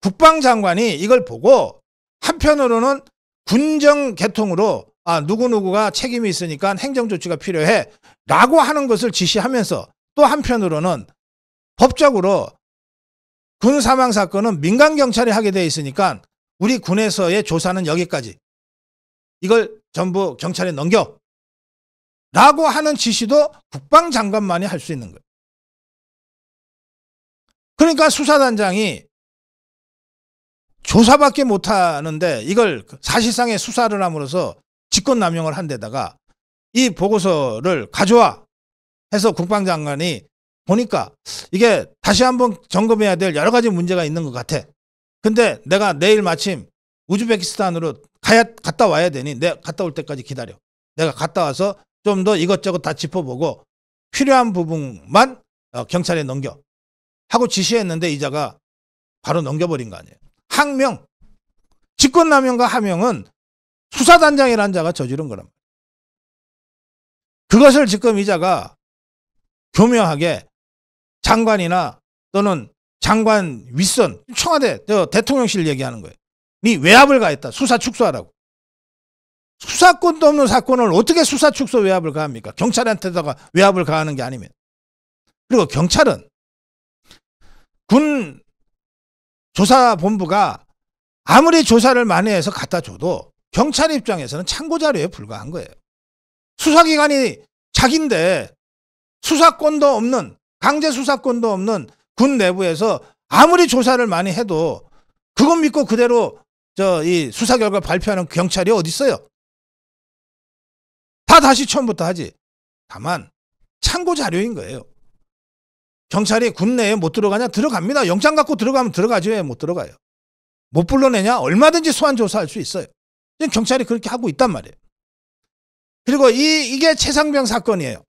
국방장관이 이걸 보고 한편으로는 군정 개통으로 아 누구누구가 책임이 있으니까 행정조치가 필요해 라고 하는 것을 지시하면서 또 한편으로는 법적으로 군 사망 사건은 민간 경찰이 하게 돼 있으니까 우리 군에서의 조사는 여기까지. 이걸 전부 경찰에 넘겨. 라고 하는 지시도 국방장관만이 할 수 있는 거예요. 그러니까 수사단장이 조사밖에 못하는데 이걸 사실상의 수사를 함으로써 직권남용을 한 데다가 이 보고서를 가져와 해서 국방장관이 보니까 이게 다시 한번 점검해야 될 여러 가지 문제가 있는 것 같아. 근데 내가 내일 마침 우즈베키스탄으로 가야, 갔다 와야 되니 내 갔다 올 때까지 기다려. 내가 갔다 와서 좀 더 이것저것 다 짚어보고 필요한 부분만 어, 경찰에 넘겨. 하고 지시했는데 이자가 바로 넘겨버린 거 아니에요. 항명. 직권남용과 하명은 수사단장이라는 자가 저지른 거란 말이에요. 그것을 지금 이자가 교묘하게 장관이나 또는 장관 윗선 청와대 대통령실 얘기하는 거예요. 네 외압을 가했다. 수사 축소하라고. 수사권도 없는 사건을 어떻게 수사 축소 외압을 가합니까? 경찰한테다가 외압을 가하는 게 아니면. 그리고 경찰은 군 조사본부가 아무리 조사를 많이 해서 갖다 줘도 경찰 입장에서는 참고자료에 불과한 거예요. 수사기관이 자기인데 수사권도 없는 강제 수사권도 없는 군 내부에서 아무리 조사를 많이 해도 그건 믿고 그대로 저 이 수사 결과 발표하는 경찰이 어디 있어요? 다 다시 처음부터 하지. 다만 참고 자료인 거예요. 경찰이 군내에 못 들어가냐? 들어갑니다. 영장 갖고 들어가면 들어가지 왜못 예, 들어가요? 못 불러내냐? 얼마든지 소환 조사할 수 있어요. 경찰이 그렇게 하고 있단 말이에요. 그리고 이, 이게 최상병 사건이에요.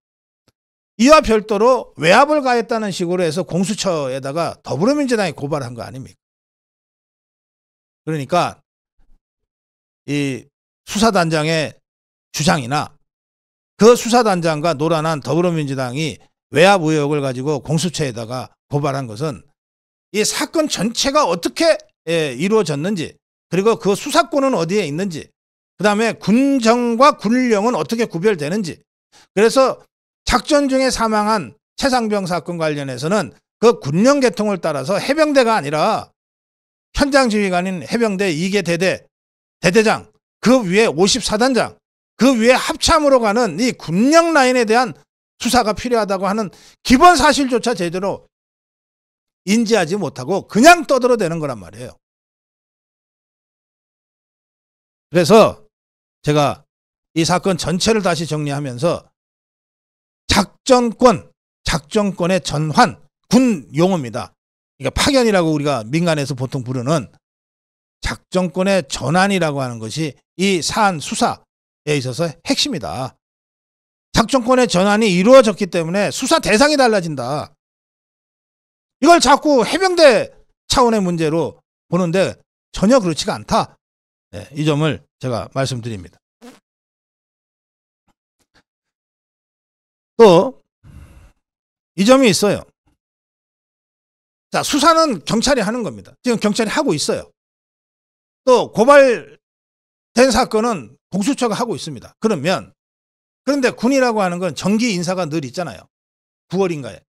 이와 별도로 외압을 가했다는 식으로 해서 공수처에다가 더불어민주당이 고발한 거 아닙니까? 그러니까 이 수사단장의 주장이나 그 수사단장과 노란한 더불어민주당이 외압 의혹을 가지고 공수처에다가 고발한 것은 이 사건 전체가 어떻게 예, 이루어졌는지 그리고 그 수사권은 어디에 있는지 그 다음에 군정과 군령은 어떻게 구별되는지 그래서 작전 중에 사망한 최상병 사건 관련해서는 그 군령 계통을 따라서 해병대가 아니라 현장 지휘관인 해병대 2개 대대 대대장 그 위에 54단장 그 위에 합참으로 가는 이 군령 라인에 대한 수사가 필요하다고 하는 기본 사실조차 제대로 인지하지 못하고 그냥 떠들어대는 거란 말이에요. 그래서 제가 이 사건 전체를 다시 정리하면서 작전권, 작전권의 전환, 군 용어입니다. 그러니까 파견이라고 우리가 민간에서 보통 부르는 작전권의 전환이라고 하는 것이 이 사안 수사에 있어서 핵심이다. 작전권의 전환이 이루어졌기 때문에 수사 대상이 달라진다. 이걸 자꾸 해병대 차원의 문제로 보는데 전혀 그렇지가 않다. 네, 이 점을 제가 말씀드립니다. 또이 점이 있어요. 자, 수사는 경찰이 하는 겁니다. 지금 경찰이 하고 있어요. 또 고발된 사건은 공수처가 하고 있습니다. 그러면 그런데 군이라고 하는 건 정기 인사가 늘 있잖아요. 9월인가에.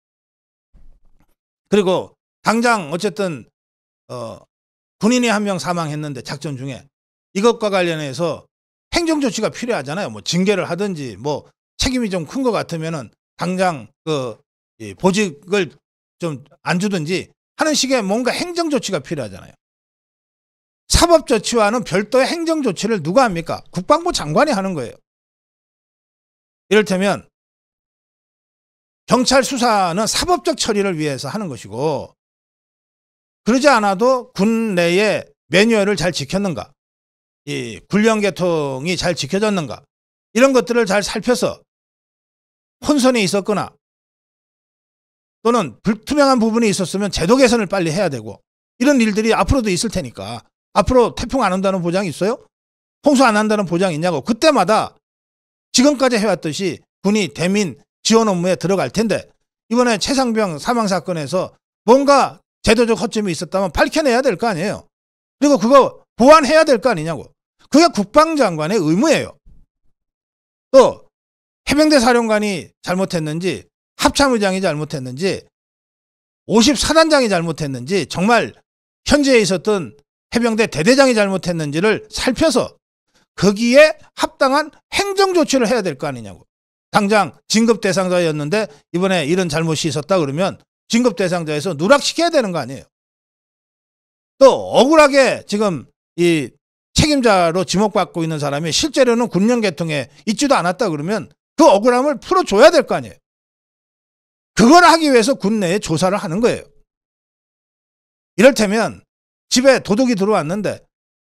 그리고 당장 어쨌든 어 군인이 한 명 사망했는데 작전 중에 이것과 관련해서 행정 조치가 필요하잖아요. 뭐 징계를 하든지 뭐 책임이 좀 큰 것 같으면은 당장 그 보직을 좀 안 주든지 하는 식의 뭔가 행정 조치가 필요하잖아요. 사법 조치와는 별도의 행정 조치를 누가 합니까? 국방부 장관이 하는 거예요. 이를테면 경찰 수사는 사법적 처리를 위해서 하는 것이고 그러지 않아도 군 내에 매뉴얼을 잘 지켰는가 이 군령 계통이 잘 지켜졌는가 이런 것들을 잘 살펴서 혼선에 있었거나 또는 불투명한 부분이 있었으면 제도 개선을 빨리 해야 되고 이런 일들이 앞으로도 있을 테니까 앞으로 태풍 안 온다는 보장이 있어요? 홍수 안 한다는 보장이 있냐고 그때마다 지금까지 해왔듯이 군이 대민 지원 업무에 들어갈 텐데 이번에 최상병 사망 사건에서 뭔가 제도적 허점이 있었다면 밝혀내야 될 거 아니에요. 그리고 그거 보완해야 될 거 아니냐고. 그게 국방장관의 의무예요. 또 해병대 사령관이 잘못했는지 합참의장이 잘못했는지 54단장이 잘못했는지 정말 현재에 있었던 해병대 대대장이 잘못했는지를 살펴서 거기에 합당한 행정조치를 해야 될 거 아니냐고. 당장 진급 대상자였는데 이번에 이런 잘못이 있었다 그러면 진급 대상자에서 누락시켜야 되는 거 아니에요. 또 억울하게 지금 이 책임자로 지목받고 있는 사람이 실제로는 군령 계통에 있지도 않았다 그러면 그 억울함을 풀어줘야 될 거 아니에요. 그걸 하기 위해서 군내에 조사를 하는 거예요. 이를테면 집에 도둑이 들어왔는데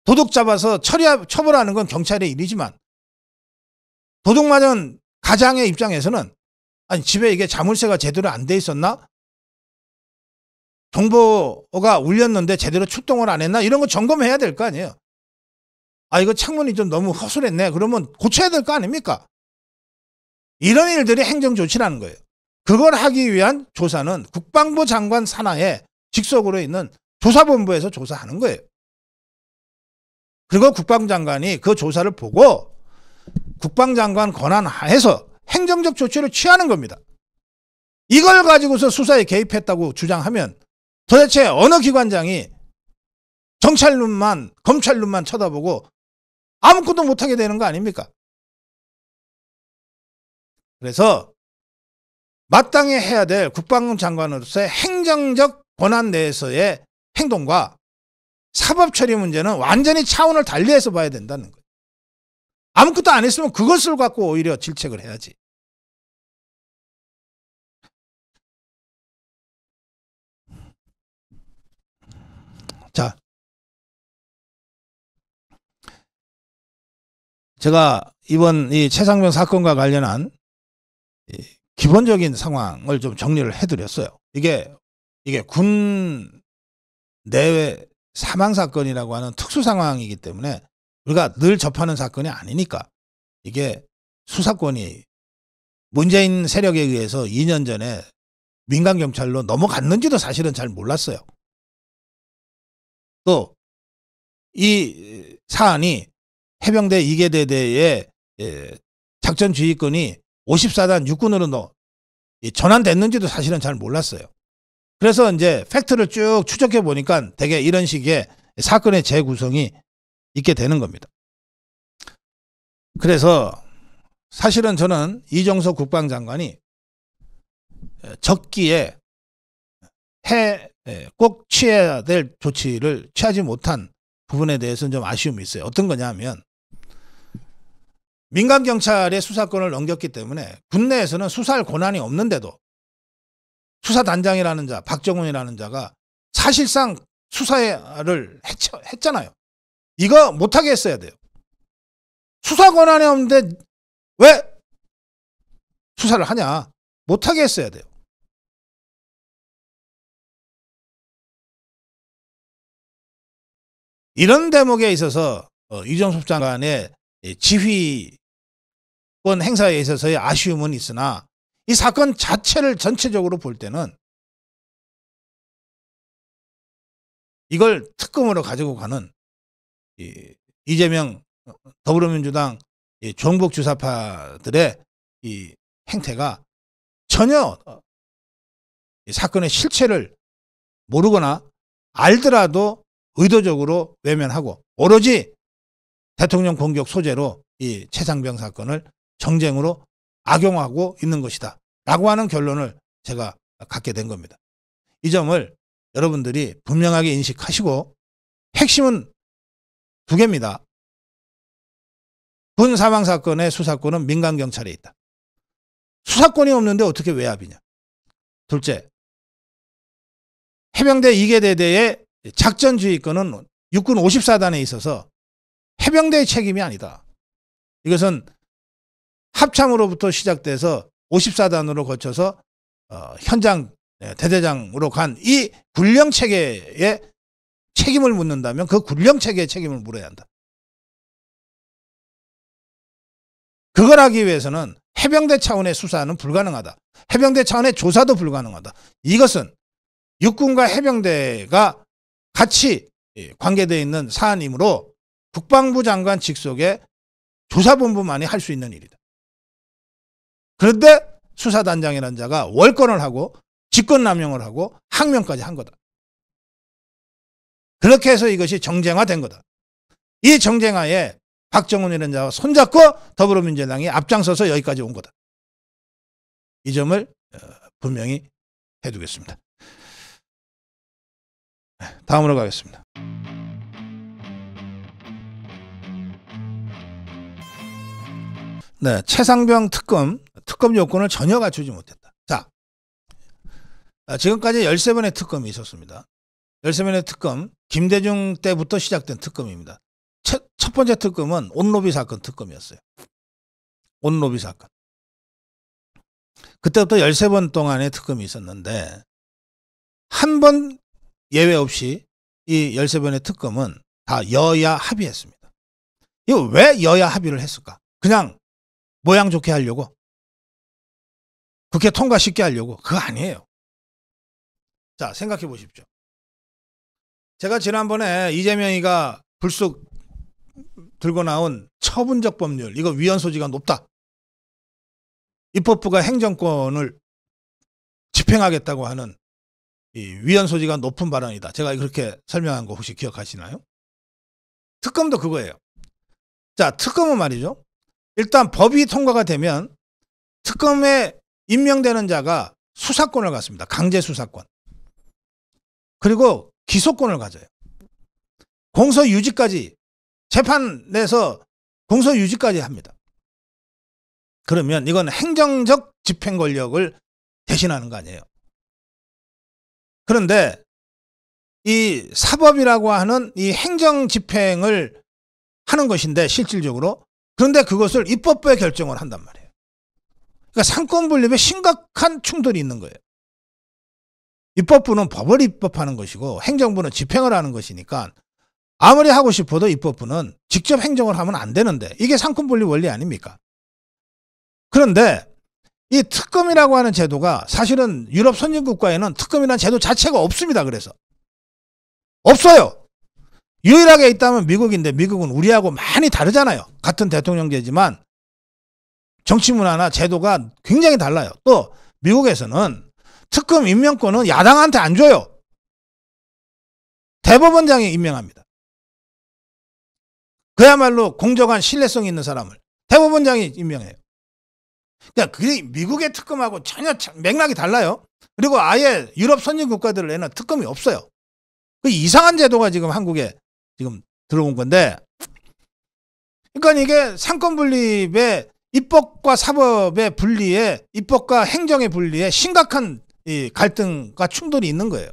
도둑 잡아서 처리, 처벌하는 건 경찰의 일이지만 도둑 맞은 가장의 입장에서는 아니 집에 이게 자물쇠가 제대로 안 돼 있었나? 정보가 울렸는데 제대로 출동을 안 했나? 이런 거 점검해야 될 거 아니에요. 아 이거 창문이 좀 너무 허술했네. 그러면 고쳐야 될 거 아닙니까? 이런 일들이 행정조치라는 거예요. 그걸 하기 위한 조사는 국방부 장관 산하에 직속으로 있는 조사본부에서 조사하는 거예요. 그리고 국방장관이 그 조사를 보고 국방장관 권한 하에서 행정적 조치를 취하는 겁니다. 이걸 가지고서 수사에 개입했다고 주장하면 도대체 어느 기관장이 정찰 눈만 검찰 눈만 쳐다보고 아무것도 못하게 되는 거 아닙니까? 그래서 마땅히 해야 될 국방장관으로서의 행정적 권한 내에서의 행동과 사법 처리 문제는 완전히 차원을 달리해서 봐야 된다는 거예요. 아무것도 안 했으면 그것을 갖고 오히려 질책을 해야지. 자, 제가 이번 이 최상병 사건과 관련한 기본적인 상황을 좀 정리를 해드렸어요. 이게 이게 군 내외 사망 사건이라고 하는 특수 상황이기 때문에 우리가 늘 접하는 사건이 아니니까 이게 수사권이 문재인 세력에 의해서 2년 전에 민간 경찰로 넘어갔는지도 사실은 잘 몰랐어요. 또 이 사안이 해병대 이계대대의 예, 작전 지휘권이 54단 육군으로 전환됐는지도 사실은 잘 몰랐어요. 그래서 이제 팩트를 쭉 추적해 보니까 대개 이런 식의 사건의 재구성이 있게 되는 겁니다. 그래서 사실은 저는 이정석 국방장관이 적기에 해꼭 예, 취해야 될 조치를 취하지 못한 부분에 대해서는 좀 아쉬움이 있어요. 어떤 거냐 하면 민간 경찰의 수사권을 넘겼기 때문에 군내에서는 수사할 권한이 없는데도 수사단장이라는 자, 박정훈이라는 자가 사실상 수사를 했, 잖아요 이거 못하게 했어야 돼요. 수사 권한이 없는데 왜 수사를 하냐? 못하게 했어야 돼요. 이런 대목에 있어서 어, 이정섭 장관의 예, 지휘권 행사에 있어서의 아쉬움은 있으나 이 사건 자체를 전체적으로 볼 때는 이걸 특검으로 가지고 가는 이재명 어, 더불어민주당 종북 주사파들의 이 행태가 전혀 어, 사건의 실체를 모르거나 알더라도 의도적으로 외면하고 오로지 대통령 공격 소재로 이 최상병 사건을 정쟁으로 악용하고 있는 것이다. 라고 하는 결론을 제가 갖게 된 겁니다. 이 점을 여러분들이 분명하게 인식하시고 핵심은 두 개입니다. 군 사망 사건의 수사권은 민간 경찰에 있다. 수사권이 없는데 어떻게 외압이냐. 둘째, 해병대 2개 대대의 작전지휘권은 육군 54단에 있어서 해병대의 책임이 아니다. 이것은 합참으로부터 시작돼서 54단으로 거쳐서 어, 현장 네, 대대장으로 간 이 군령 체계의 책임을 묻는다면 그 군령 체계의 책임을 물어야 한다. 그걸 하기 위해서는 해병대 차원의 수사는 불가능하다. 해병대 차원의 조사도 불가능하다. 이것은 육군과 해병대가 같이 예, 관계되어 있는 사안이므로 국방부 장관 직속의 조사본부만이 할 수 있는 일이다. 그런데 수사단장이라는 자가 월권을 하고 직권남용을 하고 항명까지 한 거다. 그렇게 해서 이것이 정쟁화된 거다. 이 정쟁화에 박정훈이라는 자와 손잡고 더불어민주당이 앞장서서 여기까지 온 거다. 이 점을 어, 분명히 해두겠습니다. 네, 다음으로 가겠습니다. 네, 최상병 특검 특검 요건을 전혀 갖추지 못했다. 자, 아, 지금까지 13번의 특검이 있었습니다. 13번의 특검, 김대중 때부터 시작된 특검입니다. 첫, 첫 번째 특검은 온로비 사건 특검이었어요. 온로비 사건. 그때부터 13번 동안의 특검이 있었는데 한 번 예외 없이 이 13번의 특검은 다 여야 합의했습니다. 이거 왜 여야 합의를 했을까? 그냥 모양 좋게 하려고. 국회 통과 쉽게 하려고. 그거 아니에요. 자, 생각해 보십시오. 제가 지난번에 이재명이가 불쑥 들고 나온 처분적 법률, 이거 위헌 소지가 높다. 입법부가 행정권을 집행하겠다고 하는 위헌 소지가 높은 발언이다. 제가 그렇게 설명한 거 혹시 기억하시나요? 특검도 그거예요. 자, 특검은 말이죠. 일단 법이 통과가 되면 특검에 임명되는 자가 수사권을 갖습니다. 강제 수사권. 그리고 기소권을 가져요. 공소 유지까지 재판에서 공소 유지까지 합니다. 그러면 이건 행정적 집행 권력을 대신하는 거 아니에요. 그런데 이 사법이라고 하는 이 행정 집행을 하는 것인데 실질적으로 그런데 그것을 입법부에 결정을 한단 말이에요. 그러니까 상권 분립에 심각한 충돌이 있는 거예요. 입법부는 법을 입법하는 것이고 행정부는 집행을 하는 것이니까 아무리 하고 싶어도 입법부는 직접 행정을 하면 안 되는데 이게 상권 분립 원리 아닙니까? 그런데 이 특검이라고 하는 제도가 사실은 유럽 선진국가에는 특검이라는 제도 자체가 없습니다. 그래서 없어요. 유일하게 있다면 미국인데 미국은 우리하고 많이 다르잖아요. 같은 대통령제지만 정치 문화나 제도가 굉장히 달라요. 또 미국에서는 특검 임명권은 야당한테 안 줘요. 대법원장이 임명합니다. 그야말로 공정한 신뢰성 있는 사람을 대법원장이 임명해요. 그러니까 그게 미국의 특검하고 전혀 맥락이 달라요. 그리고 아예 유럽 선진 국가들에는 특검이 없어요. 그 이상한 제도가 지금 한국에 지금 들어온 건데 그러니까 이게 상권 분립의 입법과 사법의 분리에 입법과 행정의 분리에 심각한 이 갈등과 충돌이 있는 거예요.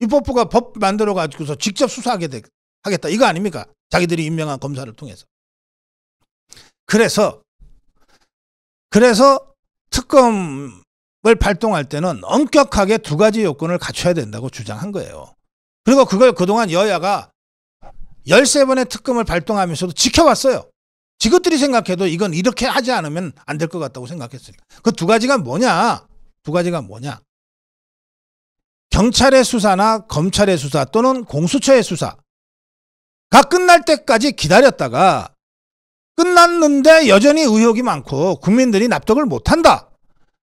입법부가 법 만들어 가지고서 직접 수사하게 되, 하겠다 이거 아닙니까? 자기들이 임명한 검사를 통해서. 그래서 그래서 특검을 발동할 때는 엄격하게 두 가지 요건을 갖춰야 된다고 주장한 거예요. 그리고 그걸 그동안 여야가 13번의 특검을 발동하면서도 지켜왔어요. 지것들이 생각해도 이건 이렇게 하지 않으면 안 될 것 같다고 생각했습니다. 그 두 가지가 뭐냐? 두 가지가 뭐냐? 경찰의 수사나 검찰의 수사 또는 공수처의 수사가 끝날 때까지 기다렸다가 끝났는데 여전히 의혹이 많고 국민들이 납득을 못한다.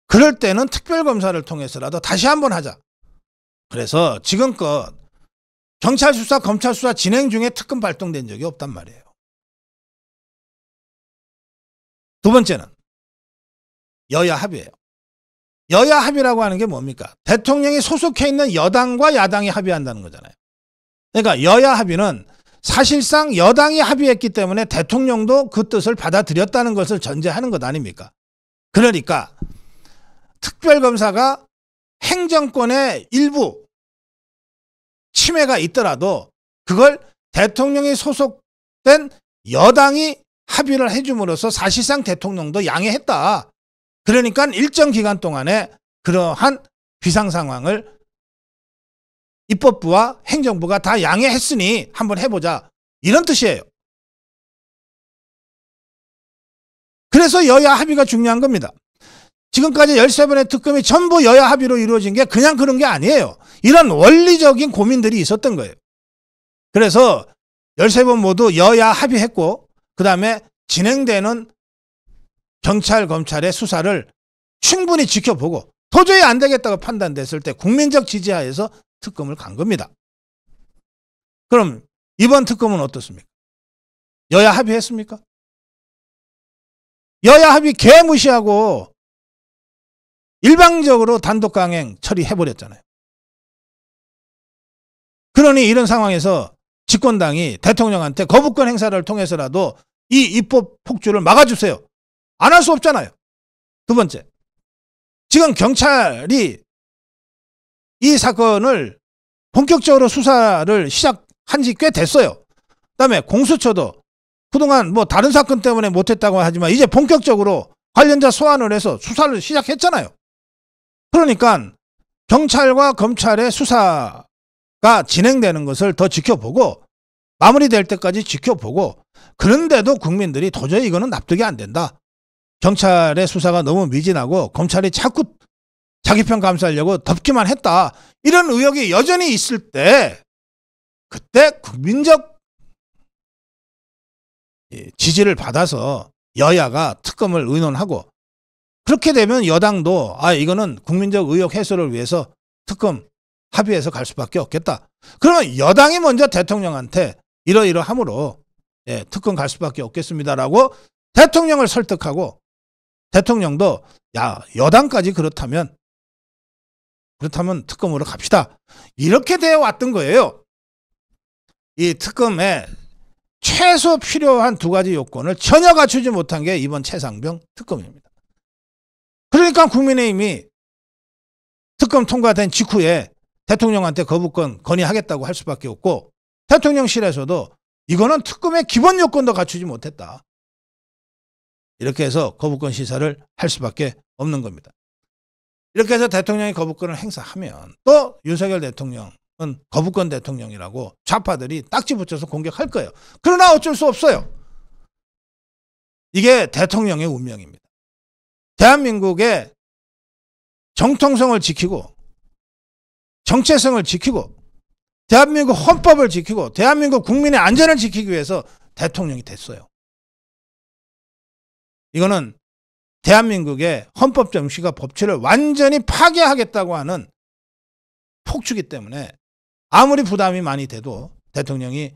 그럴 때는 특별검사를 통해서라도 다시 한번 하자. 그래서 지금껏 경찰 수사, 검찰 수사 진행 중에 특검 발동된 적이 없단 말이에요. 두 번째는 여야 합의예요. 여야 합의라고 하는 게 뭡니까? 대통령이 소속해 있는 여당과 야당이 합의한다는 거잖아요. 그러니까 여야 합의는 사실상 여당이 합의했기 때문에 대통령도 그 뜻을 받아들였다는 것을 전제하는 것 아닙니까? 그러니까 특별검사가 행정권의 일부 침해가 있더라도 그걸 대통령이 소속된 여당이 합의를 해줌으로써 사실상 대통령도 양해했다. 그러니까 일정 기간 동안에 그러한 비상 상황을 입법부와 행정부가 다 양해했으니 한번 해보자. 이런 뜻이에요. 그래서 여야 합의가 중요한 겁니다. 지금까지 1 3 번의 특검이 전부 여야 합의로 이루어진 게 그냥 그런 게 아니에요. 이런 원리적인 고민들이 있었던 거예요. 그래서 13번 모두 여야 합의했고 그 다음에 진행되는 경찰, 검찰의 수사를 충분히 지켜보고 도저히 안 되겠다고 판단됐을 때 국민적 지지하에서 특검을 간 겁니다. 그럼 이번 특검은 어떻습니까? 여야 합의했습니까? 여야 합의 개무시하고 일방적으로 단독 강행 처리해버렸잖아요. 그러니 이런 상황에서 집권당이 대통령한테 거부권 행사를 통해서라도 이 입법 폭주를 막아주세요. 안 할 수 없잖아요. 두 번째, 지금 경찰이 이 사건을 본격적으로 수사를 시작한 지 꽤 됐어요. 그다음에 공수처도 그동안 뭐 다른 사건 때문에 못했다고 하지만 이제 본격적으로 관련자 소환을 해서 수사를 시작했잖아요. 그러니까 경찰과 검찰의 수사 가 진행되는 것을 더 지켜보고 마무리될 때까지 지켜보고 그런데도 국민들이 도저히 이거는 납득이 안 된다. 경찰의 수사가 너무 미진하고 검찰이 자꾸 자기 편 감수하려고 덮기만 했다. 이런 의혹이 여전히 있을 때 그때 국민적 지지를 받아서 여야가 특검을 의논하고 그렇게 되면 여당도 아 이거는 국민적 의혹 해소를 위해서 특검 합의해서 갈 수밖에 없겠다. 그러면 여당이 먼저 대통령한테 이러이러함으로 예, 특권 갈 수밖에 없겠습니다라고 대통령을 설득하고 대통령도 야 여당까지 그렇다면 그렇다면 특검으로 갑시다. 이렇게 되어 왔던 거예요. 이 특검에 최소 필요한 두 가지 요건을 전혀 갖추지 못한 게 이번 최상병 특검입니다. 그러니까 국민의힘이 특검 통과된 직후에 대통령한테 거부권 건의하겠다고 할 수밖에 없고 대통령실에서도 이거는 특검의 기본 요건도 갖추지 못했다. 이렇게 해서 거부권 시사를 할 수밖에 없는 겁니다. 이렇게 해서 대통령이 거부권을 행사하면 또 윤석열 대통령은 거부권 대통령이라고 좌파들이 딱지 붙여서 공격할 거예요. 그러나 어쩔 수 없어요. 이게 대통령의 운명입니다. 대한민국의 정통성을 지키고 정체성을 지키고 대한민국 헌법을 지키고 대한민국 국민의 안전을 지키기 위해서 대통령이 됐어요. 이거는 대한민국의 헌법 정신과 법치를 완전히 파괴하겠다고 하는 폭주기 때문에 아무리 부담이 많이 돼도 대통령이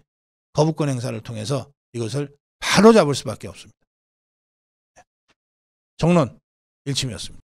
거부권 행사를 통해서 이것을 바로잡을 수밖에 없습니다. 네. 정론 1침이었습니다